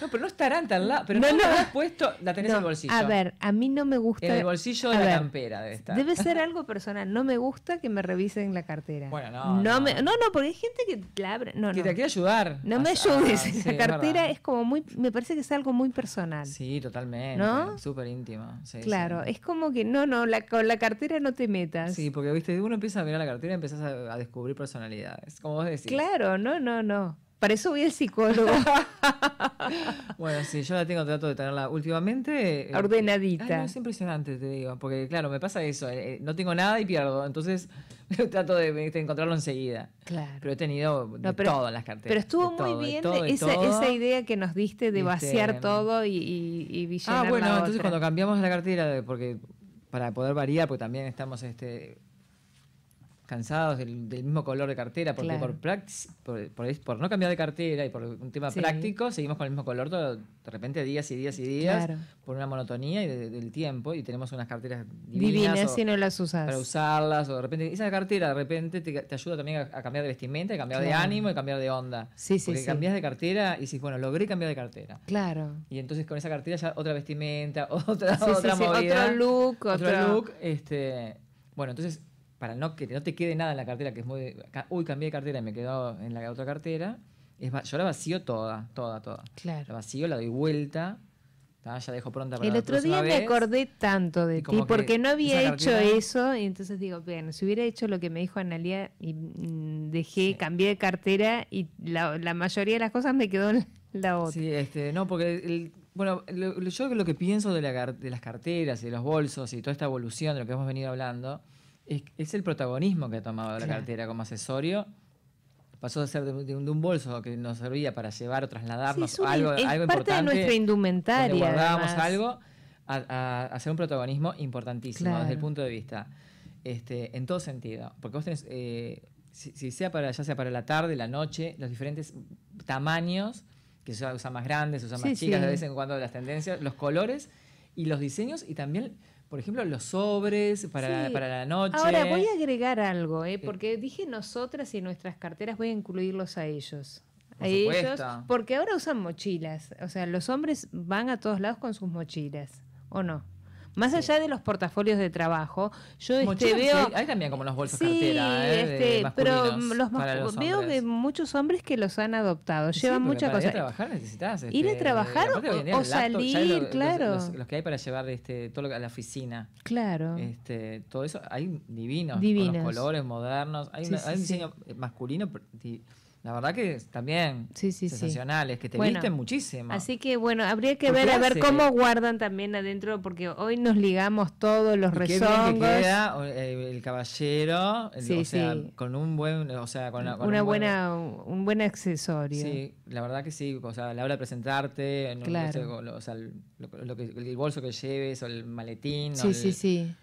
No, pero no estarán tan lados. Pero no, no, has puesto, la tenés en el bolsillo. A ver, a mí no me gusta. En el bolsillo de la campera Debe ser *laughs* algo personal. No me gusta que me revisen la cartera. Bueno, no. No, no, porque hay gente que que te quiere ayudar. No me ayudes. la cartera es, como muy. Me parece que es algo muy personal. Sí, totalmente. Súper íntimo. claro, es como que no, no, la, con la cartera no te metas. Sí, porque viste, uno empieza a mirar la cartera y empezás a, a descubrir personalidades. Como vos decís. Claro, no, no, no. Para eso voy al psicólogo. *laughs* bueno, sí, yo la tengo, trato de tenerla últimamente. Eh, Ordenadita. es impresionante, te digo, porque claro, me pasa eso, eh, eh, no tengo nada y pierdo, entonces *laughs* trato de, encontrarlo enseguida. Claro. Pero he tenido de todo en las carteras. Pero estuvo muy bien esa, idea que nos diste de vaciar todo y, y, y Ah, bueno, entonces cuando cambiamos la cartera, porque para poder variar, pues también estamos este, cansados del, mismo color de cartera, porque por, por, por, no cambiar de cartera y por un tema práctico, seguimos con el mismo color todo, de repente días y días y días, por una monotonía y del tiempo, y tenemos unas carteras divinas. Divinas si no las usas. Para usarlas, o de repente, esa cartera de repente te, ayuda también a, cambiar de vestimenta, a cambiar de ánimo y cambiar de onda. Sí, sí, porque cambias de cartera y dices, bueno, logré cambiar de cartera. Claro. Y entonces con esa cartera ya otra vestimenta, *laughs* otra, otra movida, Otro look, otro look. Este, bueno, entonces para no que no te quede nada en la cartera, que es muy... uy, cambié de cartera y me quedo en la otra cartera. Es, yo la vacío toda, toda, toda. Claro. La vacío, la doy vuelta. Ya dejo pronta para El otro día me acordé tanto de ti porque no había hecho eso. Y entonces digo, bien si hubiera hecho lo que me dijo Analia y mm, dejé, cambié de cartera y la, mayoría de las cosas me quedó en la otra. Sí, este, no, porque bueno, yo lo que pienso de, de las carteras y de los bolsos y toda esta evolución de lo que hemos venido hablando es, el protagonismo que ha tomado la cartera como accesorio pasó de ser de, un, bolso que nos servía para llevar o trasladarnos sí, algo, es de nuestra indumentaria. guardábamos algo, a, hacer un protagonismo importantísimo desde el punto de vista, este, en todo sentido. Porque vos tenés, eh, si, sea para, ya sea para la tarde, la noche, los diferentes tamaños, que se usan más grandes, se usan más chicas, de vez en cuando las tendencias, los colores y los diseños y también por ejemplo, los sobres para, para la noche. Ahora voy a agregar algo, ¿eh? ¿eh? porque dije nosotras y nuestras carteras, voy a incluirlos a ellos. a ellos, porque ahora usan mochilas. O sea, los hombres van a todos lados con sus mochilas, ¿o no? Más allá de los portafolios de trabajo, yo este, veo... Hay también como los bolsos cartera, ¿eh? de, este, pero los, veo muchos hombres que los han adoptado, llevan muchas cosas. Ir a trabajar necesitas... ir a este, trabajar o, salir, claro. Los, que hay para llevar este, todo lo, que a la oficina. Claro. Este, todo eso, hay divinos, Con los colores modernos, hay, un diseño masculino... La verdad que también sí, sensacionales, que te visten muchísimo. Así que bueno, habría que ver a ver cómo guardan también adentro, porque hoy nos ligamos todos los rezongos. Eh, el caballero, o sea, con un buen, o sea, con, una buena, un buen accesorio. Sí, la verdad que sí, o sea, la hora de presentarte, o sea, el bolso que lleves o el maletín. Sí, sí, sí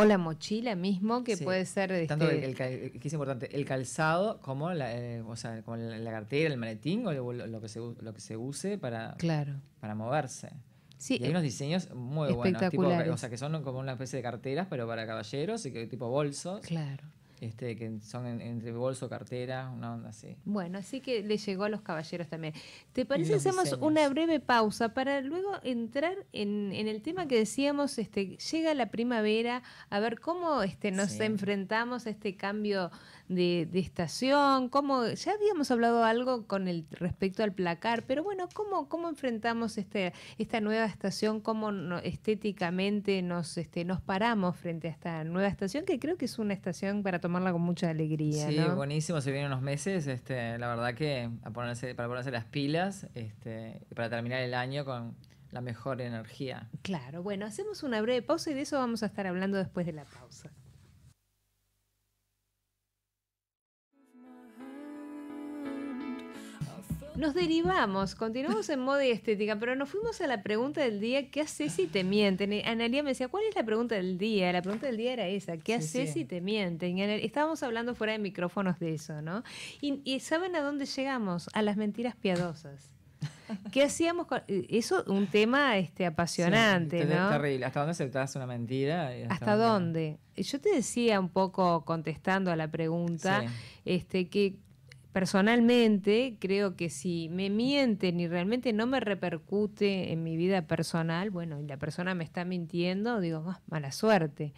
o la mochila mismo, que puede ser... de este, Tanto el, es importante, el calzado eh, como la, la, cartera, el maletín o lo, que se, lo que se use para, para moverse. Sí, y hay eh, unos diseños muy buenos, tipo, o sea, que son como una especie de carteras, pero para caballeros y que tipo bolsos. Claro. Este, que son entre bolso, cartera, una onda así. Bueno, así que le llegó a los caballeros también. ¿Te parece que hacemos una breve pausa para luego entrar en, en, el tema que decíamos, este, llega la primavera, a ver cómo este, nos enfrentamos a este cambio de, estación? como ya habíamos hablado algo con el respecto al placar, pero bueno, ¿cómo, enfrentamos este, esta nueva estación? ¿Cómo estéticamente nos, este, nos paramos frente a esta nueva estación? Que creo que es una estación para tomarla con mucha alegría. Sí, buenísimo, se vienen unos meses, este, la verdad que a ponerse, para ponerse las pilas, este, para terminar el año con la mejor energía. Claro, bueno, hacemos una breve pausa y de eso vamos a estar hablando después de la pausa. Nos derivamos, continuamos en moda y estética, pero nos fuimos a la pregunta del día, ¿qué haces si te mienten? Analia me decía, ¿cuál es la pregunta del día? La pregunta del día era esa, ¿qué haces si te mienten? Estábamos hablando fuera de micrófonos de eso, ¿no? Y, ¿saben a dónde llegamos? A las mentiras piadosas. ¿Qué hacíamos con eh, eso? Un tema este, apasionante, Terrible. ¿Hasta dónde aceptabas una mentira? hasta, dónde? Yo te decía un poco contestando a la pregunta, este, que personalmente creo que si me mienten y realmente no me repercute en mi vida personal, bueno, y la persona me está mintiendo, digo, más ah, mala suerte.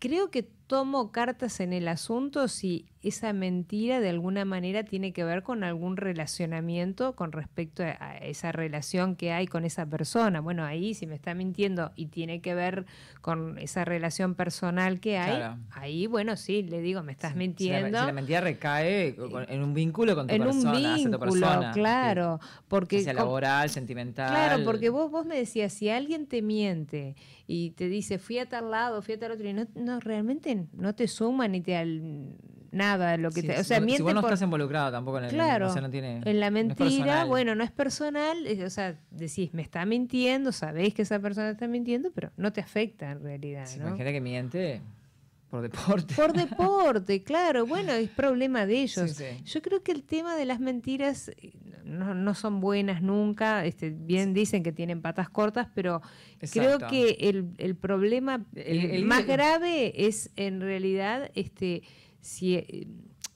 Creo que tomo cartas en el asunto si esa mentira de alguna manera tiene que ver con algún relacionamiento con respecto a esa relación que hay con esa persona. Bueno, ahí si me está mintiendo y tiene que ver con esa relación personal que hay, ahí bueno, sí, le digo, me estás mintiendo. Si la, mentira recae en un vínculo con tu en persona, un vínculo, claro, porque sea laboral, sentimental. Claro, porque vos vos me decías, si alguien te miente y te dice, "Fui a tal lado, fui a tal otro" y no, no realmente no te suma ni te al, nada lo que o sea si vos no estás involucrado tampoco en la mentira bueno no es personal eh, o sea decís me está mintiendo sabés que esa persona está mintiendo pero no te afecta en realidad Si que miente por deporte. Por *laughs* deporte, claro. Bueno, es problema de ellos. Yo creo que el tema de las mentiras eh, no, son buenas nunca. Este, bien dicen que tienen patas cortas, pero creo que el, problema el, más grave es en realidad este, si, eh,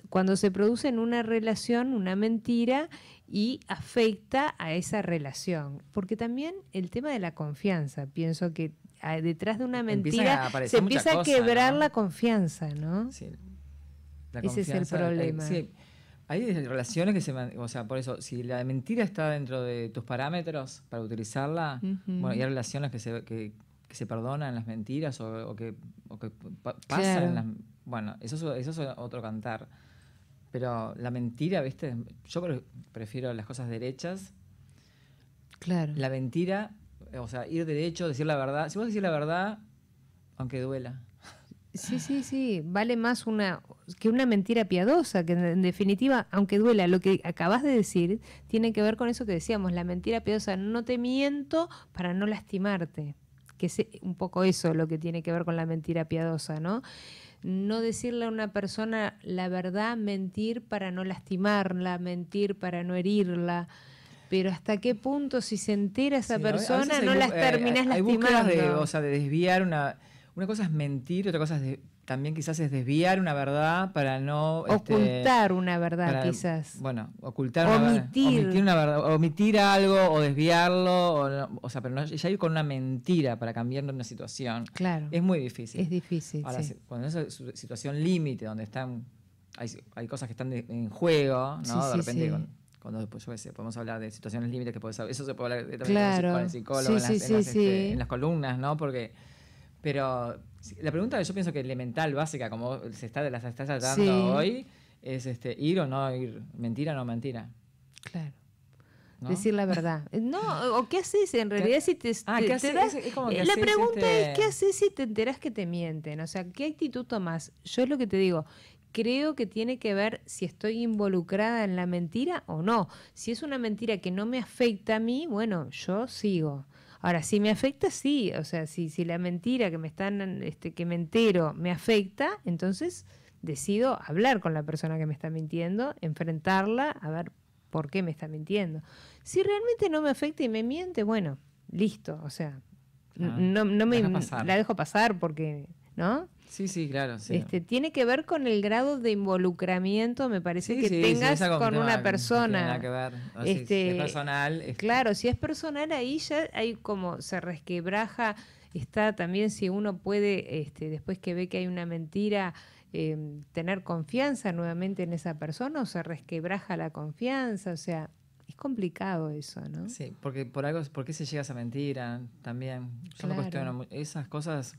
cuando se produce en una relación una mentira y afecta a esa relación. Porque también el tema de la confianza, pienso que ah, detrás de una mentira se empieza a quebrar la confianza, ¿no? Ese es el eh, problema. Hay, relaciones que se... O sea, por eso, si la mentira está dentro de tus parámetros para utilizarla, bueno, hay relaciones que se, se perdonan las mentiras o, que, pasan las bueno, eso, eso es otro cantar. Pero la mentira, ¿viste? Yo prefiero las cosas derechas. Claro. La mentira, o sea, ir derecho, decir la verdad. Si vos decís la verdad, aunque duela. Sí, sí, sí. Vale más una que una mentira piadosa, que en definitiva, aunque duela, lo que acabas de decir tiene que ver con eso que decíamos, la mentira piadosa, no te miento para no lastimarte. Que es un poco eso lo que tiene que ver con la mentira piadosa, ¿no? no decirle a una persona la verdad, mentir para no lastimarla, mentir para no herirla. Pero hasta qué punto si se entera esa persona no, las eh, terminas lastimando. Hay de, de desviar una una cosa es mentir, otra cosa es de también quizás es desviar una verdad para no... Este, ocultar una verdad quizás. Bueno, ocultar omitir. Una, omitir verdad. Omitir algo o desviarlo, o, sea, pero no, ya ir con una mentira para cambiar una situación. Claro. Es muy difícil. Es difícil. cuando es situación límite, donde están, hay, cosas que están en juego, ¿no? de repente... cuando después, pues, yo podemos hablar de situaciones límites que Eso se puede hablar también con el psicólogo en, las, este, en, las, columnas, ¿no? Porque pero la pregunta que yo pienso que elemental, básica, como se está, de las estás tratando hoy, es este, ir o no ir, mentira o no mentira. Claro. Decir la verdad. *laughs* Eh, no, o qué haces en realidad si te, ah, ¿qué eh, La pregunta este es qué haces si te enteras que te mienten. O sea, ¿qué actitud tomas? Yo es lo que te digo. Creo que tiene que ver si estoy involucrada en la mentira o no. Si es una mentira que no me afecta a mí, bueno, yo sigo. Ahora, si me afecta, sí. O sea, si, si la mentira que me están, este, que me entero me afecta, entonces decido hablar con la persona que me está mintiendo, enfrentarla, a ver por qué me está mintiendo. Si realmente no me afecta y me miente, bueno, listo. O sea, ah, no, no me la dejo pasar porque, ¿no? Sí, sí, claro. Este, tiene que ver con el grado de involucramiento, me parece, que tengas con, una persona. este, es personal. Claro, si es personal, ahí ya hay como se resquebraja. Está también si uno puede, este, después que ve que hay una mentira, eh, tener confianza nuevamente en esa persona o se resquebraja la confianza. O sea, es complicado eso, ¿no? Sí, porque por algo, ¿por qué se llega a esa mentira también? Yo esas cosas.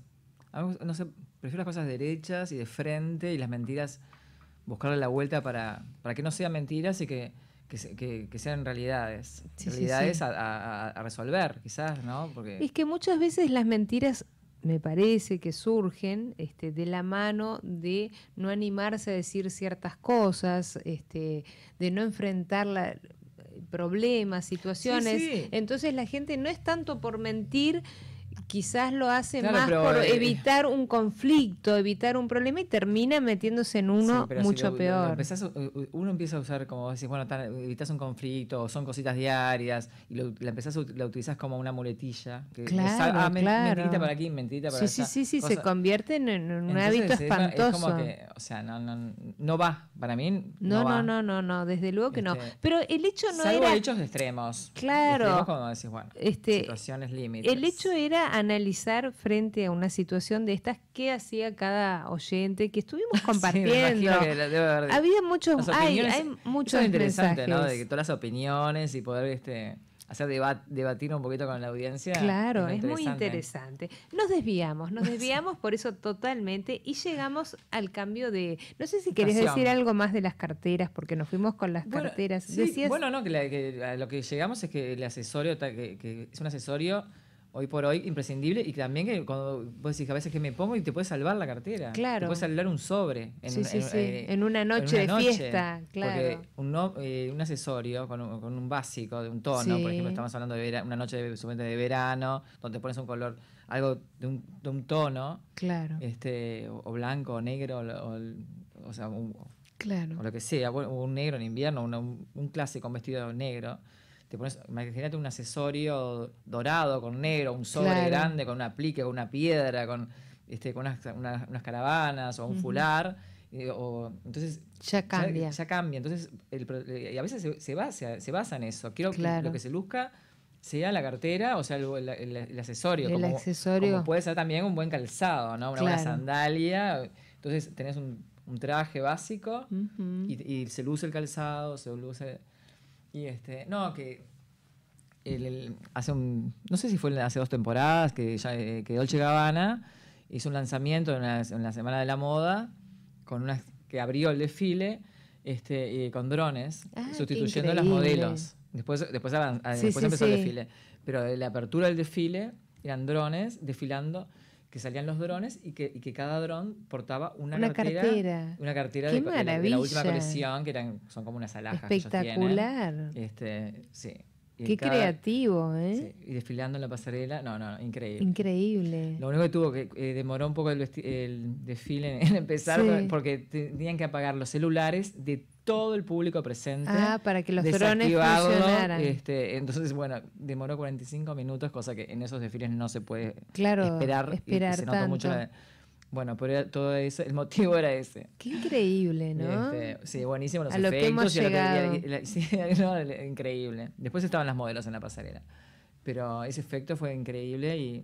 No sé, prefiero las cosas derechas y de frente y las mentiras, buscarle la vuelta para, para que no sean mentiras y que, sean realidades. realidades A, resolver, quizás, ¿no? Porque... Es que muchas veces las mentiras me parece que surgen este, de la mano de no animarse a decir ciertas cosas, este, de no enfrentar eh, problemas, situaciones. Entonces la gente no es tanto por mentir, quizás lo hace más por eh, evitar un conflicto, evitar un problema y termina metiéndose en uno mucho peor. uno empieza a usar como decís, bueno, evitas un conflicto, son cositas diarias, y la empezás la utilizas como una muletilla. Que claro, ah, para aquí, mentirita para sí, allá. Sí, sí, sí, se convierte en, un hábito espantoso. o sea, no, va, para mí no No, va. no, no, no, no, desde luego que no. Este, pero el hecho no salvo hechos extremos. Claro. Este, situaciones límites. El hecho era analizar frente a una situación de estas qué hacía cada oyente que estuvimos *laughs* compartiendo. Había muchos, hay, muchos interesante, ¿no? De todas las opiniones y poder este hacer debatir un poquito con la audiencia. Claro, es, muy ¿eh? interesante. Nos desviamos, nos desviamos por eso totalmente y llegamos al cambio de. No sé si querés decir algo más de las carteras, porque nos fuimos con las carteras. Bueno, no, que, a lo que llegamos es que el asesorio, que, que es un asesorio hoy por hoy imprescindible y también que cuando vos decís a veces que me pongo y te puede salvar la cartera. Claro. Te puede salvar un sobre. En, sí, sí, sí. en una noche de fiesta, claro. Porque un, accesorio con un, básico de un tono, por ejemplo, estamos hablando de una noche de, de verano, donde pones un color, algo de un, tono. Claro. Este, o, blanco, o negro, o, o, sea, claro. o lo que sea, un negro en invierno, un, un clásico, vestido negro imagínate un accesorio dorado con negro, un sobre grande, con un aplique, con una piedra, con, este, unas, caravanas o un fular. entonces ya cambia. Ya, cambia. Entonces, eh, y a veces se, basa, en eso. Quiero que lo que se luzca sea la cartera, o sea, el, accesorio. como, puede ser también un buen calzado, Una buena sandalia. Entonces tenés un, traje básico y, se luce el calzado, se luce y este, no, que hace un, no sé si fue hace dos temporadas que, ya, eh, Dolce Gabbana hizo un lanzamiento en la, Semana de la Moda con una, que abrió el desfile este, con drones, ah, sustituyendo a las modelos. Después, después, eh, empezó el desfile. Pero la apertura del desfile eran drones desfilando que salían los drones y que, cada dron portaba una, una cartera, Una cartera de, la última colección, que eran, son como unas alhajas. Espectacular. Que ellos Este, Qué creativo, ¿eh? y desfilando en la pasarela, no, no, increíble. Increíble. Lo único que tuvo que eh, demoró un poco el, desfile en, *laughs* empezar porque tenían que apagar los celulares de todo el público presente. Ah, para que los drones funcionaran. Este, entonces, bueno, demoró 45 minutos, cosa que en esos desfiles no se puede claro, esperar. esperar bueno, pero todo eso, el motivo era ese. Qué increíble, ¿no? Este, sí, buenísimo los a efectos. Lo que hemos increíble. Después estaban las modelos en la pasarela. Pero ese efecto fue increíble y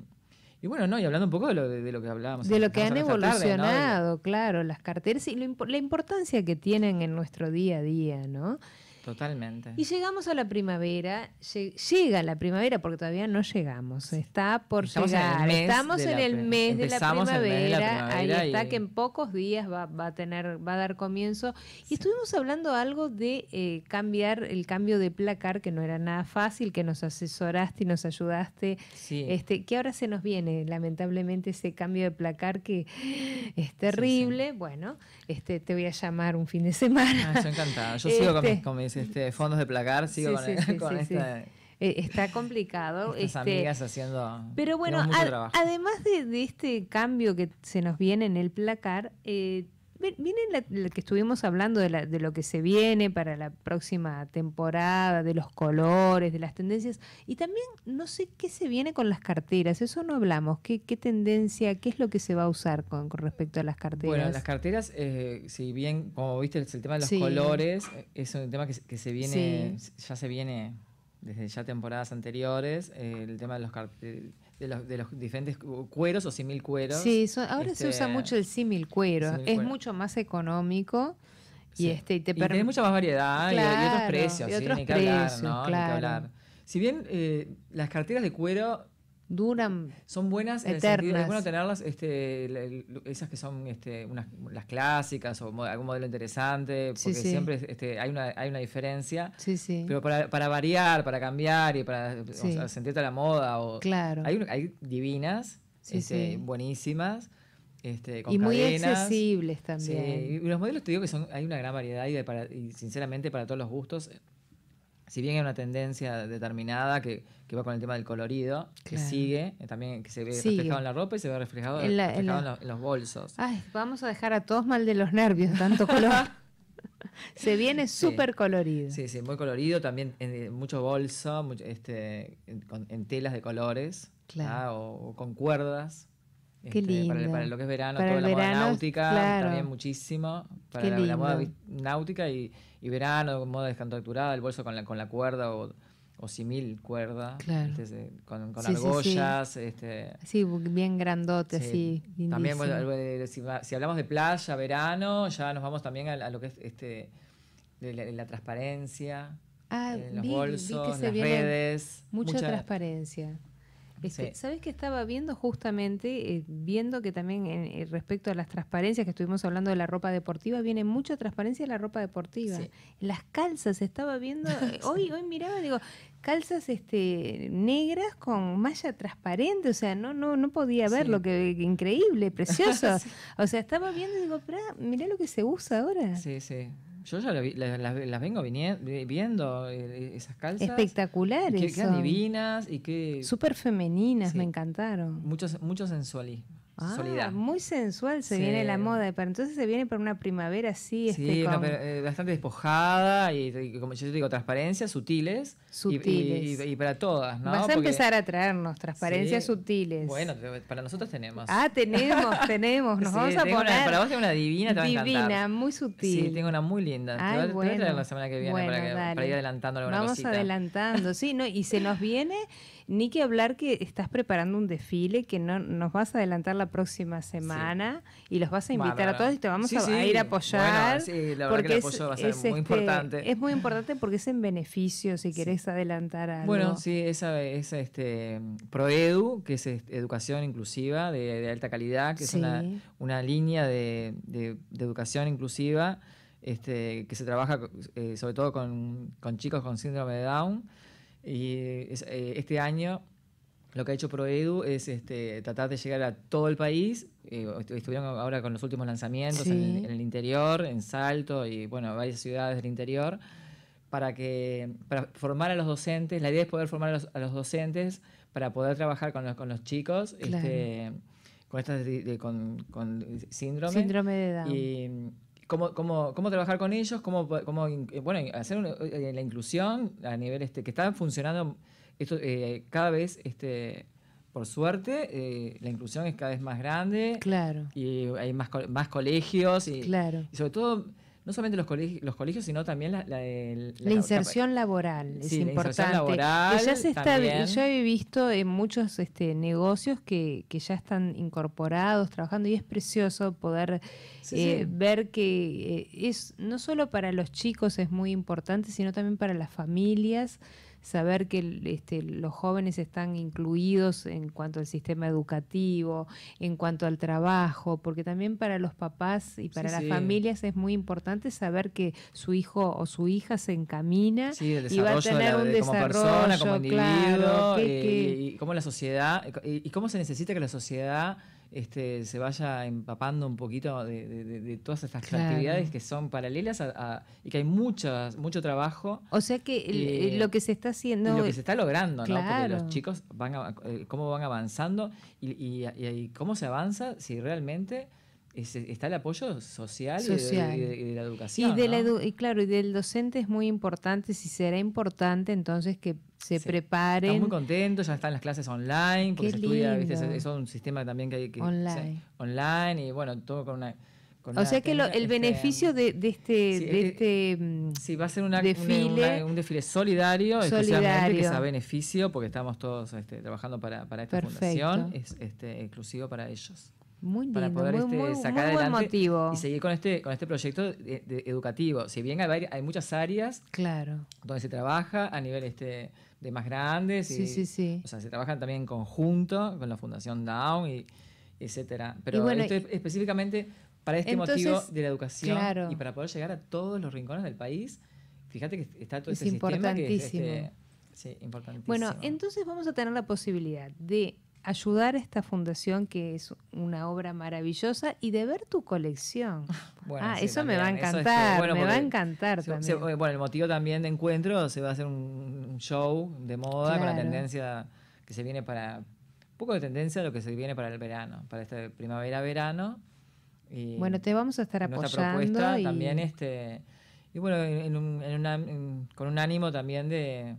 y bueno, no, y hablando un poco de lo, de, lo que hablábamos. De lo que han evolucionado, claro, las carteras y la importancia que tienen en nuestro día a día, ¿no? Totalmente. Y llegamos a la primavera, llega la primavera porque todavía no llegamos, está por llegar. Estamos en el mes de la, primavera, ahí está que en pocos días va, a tener, va a dar comienzo. Y estuvimos hablando algo de eh, cambiar el cambio de placar, que no era nada fácil, que nos asesoraste y nos ayudaste, este, que ahora se nos viene lamentablemente ese cambio de placar que es terrible. bueno, este, te voy a llamar un fin de semana. Ah, yo encantada. Yo sigo con este. mis, este, fondos de placar, sigo con, esta, eh, Está complicado. Estas este, amigas haciendo. Pero bueno, trabajo. además de, de, este cambio que se nos viene en el placar, eh, Viene la, que estuvimos hablando de, lo que se viene para la próxima temporada, de los colores, de las tendencias. Y también no sé qué se viene con las carteras, eso no hablamos. ¿Qué, tendencia, qué es lo que se va a usar con, respecto a las carteras? Bueno, las carteras, eh, si bien, como viste, el, tema de los colores eh, es un tema que, se viene, ya se viene desde ya temporadas anteriores, eh, el tema de los carteras de los, de los diferentes cueros o simil cueros. Sí, ahora se este, usa mucho el simil cuero, es mucho más económico. Y, este, y te permite. mucha más variedad y, otros precios, y otros Claro. Si bien eh, las carteras de cuero duran. Son buenas en es bueno tenerlas, este, esas que son este, las clásicas o algún modelo interesante, porque siempre este, hay, una, hay una diferencia. Pero para, variar, para cambiar y para sentirte a la moda. O, claro. Hay, divinas, este, buenísimas. y muy accesibles también. los modelos te digo que son, hay una gran variedad y, y sinceramente para todos los gustos si bien hay una tendencia determinada que, va con el tema del colorido, que sigue, eh, también que se ve reflejado en la ropa y se ve reflejado en, los, bolsos. vamos a dejar a todos mal de los nervios, tanto color. *laughs* se viene súper colorido. Sí, sí, muy colorido, también eh, mucho bolso, este, en telas de colores, o con cuerdas. Qué este, lindo. Para, lo que es verano, toda la moda náutica, también muchísimo. Para la, moda náutica y, y, verano, moda descantaturada el bolso con la, con la cuerda o, o simil cuerda, claro. Este, con, argollas. Sí, Este, sí, bien grandote, sí También, si, hablamos de playa, verano, ya nos vamos también a, lo que es este, la, transparencia. Ah, eh, los bolsos, las redes. mucha transparencia ¿Sabes que estaba viendo justamente, eh, viendo que también en eh, eh, respecto a las transparencias que estuvimos hablando de la ropa deportiva, viene mucha transparencia en la ropa deportiva. Las calzas, estaba viendo, *laughs* hoy, hoy miraba, digo, calzas este, negras con malla transparente, o sea, no, no, no podía ver lo que, increíble, precioso. *laughs* o sea, estaba viendo y digo, mira lo que se usa ahora. Sí, sí. Yo ya las vengo viendo, eh, eh, esas calzas. Espectaculares. qué, divinas y qué... Súper femeninas, me encantaron. muchos mucho sensualismo. Ah, muy sensual se viene la moda, pero entonces se viene para una primavera así. Sí, este eh, bastante despojada y, como yo te digo, transparencias sutiles. Sutiles. Y, para todas, ¿no? Vas a empezar a traernos transparencias sutiles. Bueno, para nosotros tenemos. Ah, tenemos, *laughs* tenemos. Nos vamos a poner. para vos tengo una divina, te Divina, va a encantar. muy sutil. Sí, tengo una muy linda. te, voy, a traer la semana que viene para, ir adelantando alguna Vamos adelantando, sí, ¿no? Y se nos viene ni que hablar que estás preparando un desfile que no, nos vas a adelantar la próxima semana y los vas a invitar a todos y te vamos a, ir a apoyar. Bueno, sí, la el apoyo va a ser es, muy este, importante. Es muy importante porque es en beneficio si querés adelantar algo. Bueno, sí, esa es este, ProEdu, que es este, educación inclusiva de, alta calidad, que es una, línea de, educación inclusiva. Este, que se trabaja eh, sobre todo con, con, chicos con síndrome de Down y eh, este año lo que ha hecho ProEdu es este, tratar de llegar a todo el país. Eh, estuvieron ahora con los últimos lanzamientos en, el interior, en Salto y bueno, varias ciudades del interior, para, que, para formar a los docentes. La idea es poder formar a los, docentes para poder trabajar con los, con los chicos. Este, con, estas, con, síndrome. de edad. Y, cómo, cómo, cómo trabajar con ellos, cómo, cómo eh, bueno, hacer eh, la inclusión a nivel este, que está funcionando esto, eh, cada vez, este, por suerte, la inclusión es cada vez más grande. Claro. Y hay más, más colegios. Y, claro. y sobre todo no solamente los colegios, los colegios sino también la, la, la, inserción laboral es importante. ya yo he visto en muchos este, negocios que, que, ya están incorporados, trabajando, y es precioso poder eh, ver que eh, es no solo para los chicos es muy importante, sino también para las familias saber que este, los jóvenes están incluidos en cuanto al sistema educativo, en cuanto al trabajo, porque también para los papás y para las familias es muy importante saber que su hijo o su hija se encamina y va a tener un desarrollo como individuo, la sociedad y cómo se necesita que la sociedad este, se vaya empapando un poquito de, todas estas actividades que son paralelas y que hay muchas, mucho trabajo. O sea que eh, lo que se está haciendo... lo que se está logrando, ¿no? Porque los chicos van eh, cómo van avanzando y, cómo se avanza si realmente está el apoyo social, Y, de, la educación. Y, claro, y del docente es muy importante, si será importante entonces que se prepare preparen. Están muy contentos, ya están las clases online, porque se estudia, Eso es un sistema también que hay que... Online. online y bueno, todo con una... o sea que el beneficio de, este, de eh, este mm, sí, va a ser un desfile, un desfile solidario, que es a beneficio porque estamos todos este, trabajando para, esta fundación, es este, exclusivo para ellos. Muy para poder muy, este, muy, sacar muy adelante motivo. y seguir con este, con este proyecto educativo. Si bien hay, muchas áreas claro. donde se trabaja a nivel este, de más grandes, sí, sí, sí. o sea, se trabajan también en conjunto con la Fundación Down y etcétera. Pero bueno, esto es específicamente para este motivo de la educación y para poder llegar a todos los rincones del país. Fíjate que está todo es este sistema que es este, sí, importantísimo. Bueno, entonces vamos a tener la posibilidad de ayudar a esta fundación que es una obra maravillosa y de ver tu colección. *laughs* ah, eso me va a encantar, me va a encantar también. bueno, el motivo también de encuentro, se va a hacer un, show de moda con la tendencia que se viene para, un poco de tendencia lo que se viene para el verano, para esta primavera-verano. Bueno, te vamos a estar apoyando. y... también este, y bueno, con un ánimo también de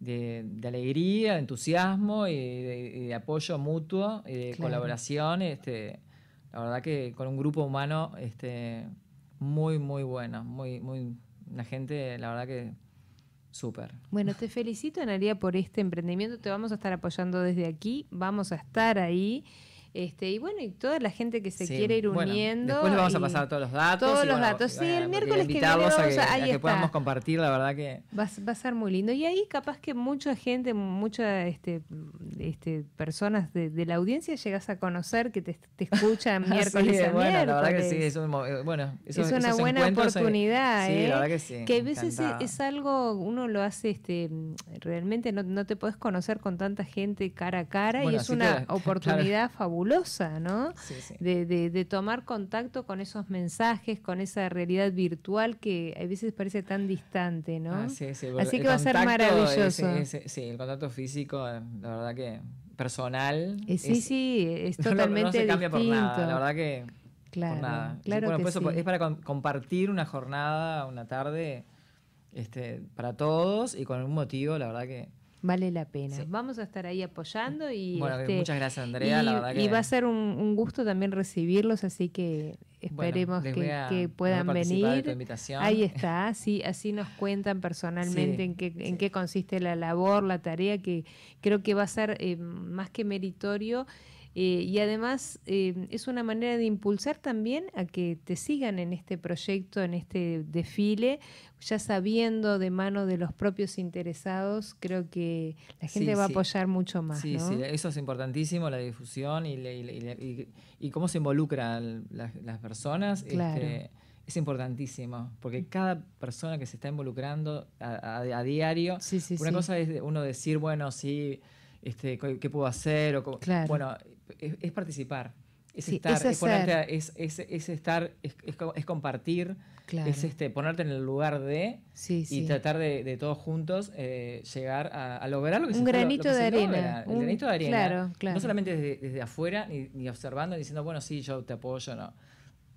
de, alegría, de entusiasmo y de, apoyo mutuo y de colaboración. Este, la verdad que con un grupo humano este, muy, muy bueno, muy, muy, una gente, la verdad que Súper. Bueno, te felicito, Analia, por este emprendimiento. Te vamos a estar apoyando desde aquí. Vamos a estar ahí. Este, y bueno, y toda la gente que se quiere ir uniendo. después le vamos a pasar todos los datos. Todos los datos. Sí, eh, el miércoles que viene vamos a que, podamos compartir, la verdad que. Va, a ser muy lindo. Y ahí capaz que mucha gente, muchas este, este, personas de, la audiencia llegas a conocer que te, escuchan *laughs* miércoles a miércoles. La verdad que sí, es eh, bueno, es una buena eh, oportunidad. Eh, sí, la verdad que sí. Que a veces es, algo, uno lo hace, este, realmente no, te podés conocer con tanta gente cara a cara y es una *laughs* oportunidad fabulosa ¿no? De, tomar contacto con esos mensajes, con esa realidad virtual que a veces parece tan distante, ¿no? Ah, Así que va a ser maravilloso. sí, el contacto físico, eh, la verdad que personal. sí, eh, sí, es totalmente la verdad que claro, Claro que pues es para compartir una jornada, una tarde este, para todos y con un motivo, la verdad que Vale la pena. Vamos a estar ahí apoyando y... Este, muchas gracias Andrea. Y, va a ser un, gusto también recibirlos, así que esperemos que, puedan venir. Ahí *laughs* está, así, así nos cuentan personalmente en, qué, en qué consiste la labor, la tarea, que creo que va a ser eh, más que meritorio. Eh, y además eh, es una manera de impulsar también a que te sigan en este proyecto, en este desfile, ya sabiendo de mano de los propios interesados, creo que la gente va a apoyar mucho más. Sí, sí, eso es importantísimo, la difusión y, y, y, cómo se involucran las, personas. Este, es importantísimo, porque mm. cada persona que se está involucrando a, diario, una cosa es uno decir, bueno, sí, este, qué puedo hacer, o, bueno, es, participar. Es estar, es, es, es, estar, es, compartir, es este, ponerte en el lugar de y tratar de, todos juntos eh, llegar a, lograr lo que un se granito lo, de arena. Un, granito de arena. Claro, claro. No solamente desde, afuera, ni, observando, ni diciendo, bueno, sí, yo te apoyo, no.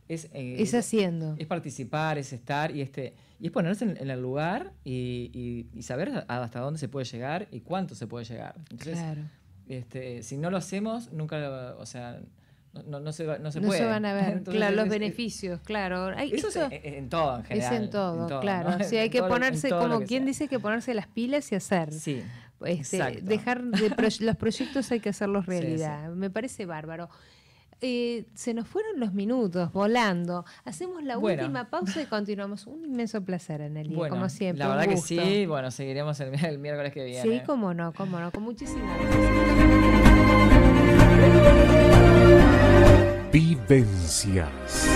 Es, eh, es haciendo. Es participar, es estar y este y es ponerse en, el lugar y, y, saber hasta dónde se puede llegar y cuánto se puede llegar. Entonces, claro este, si no lo hacemos, nunca, o sea, no, no, se, no se se van a ver, *laughs* los beneficios, claro. eso, en, todo, en general. Es en todo, claro. si hay que ponerse, como quien dice, que ponerse las pilas y hacer. Sí. Este, dejar de *laughs* los proyectos hay que hacerlos realidad. Me parece bárbaro. Eh, se nos fueron los minutos volando. Hacemos la última pausa y continuamos. Un inmenso placer, en el día como siempre. La verdad que sí, bueno, seguiremos *laughs* el, miércoles que viene. Sí, cómo no, cómo no, con muchísimas gracias. Vivencias.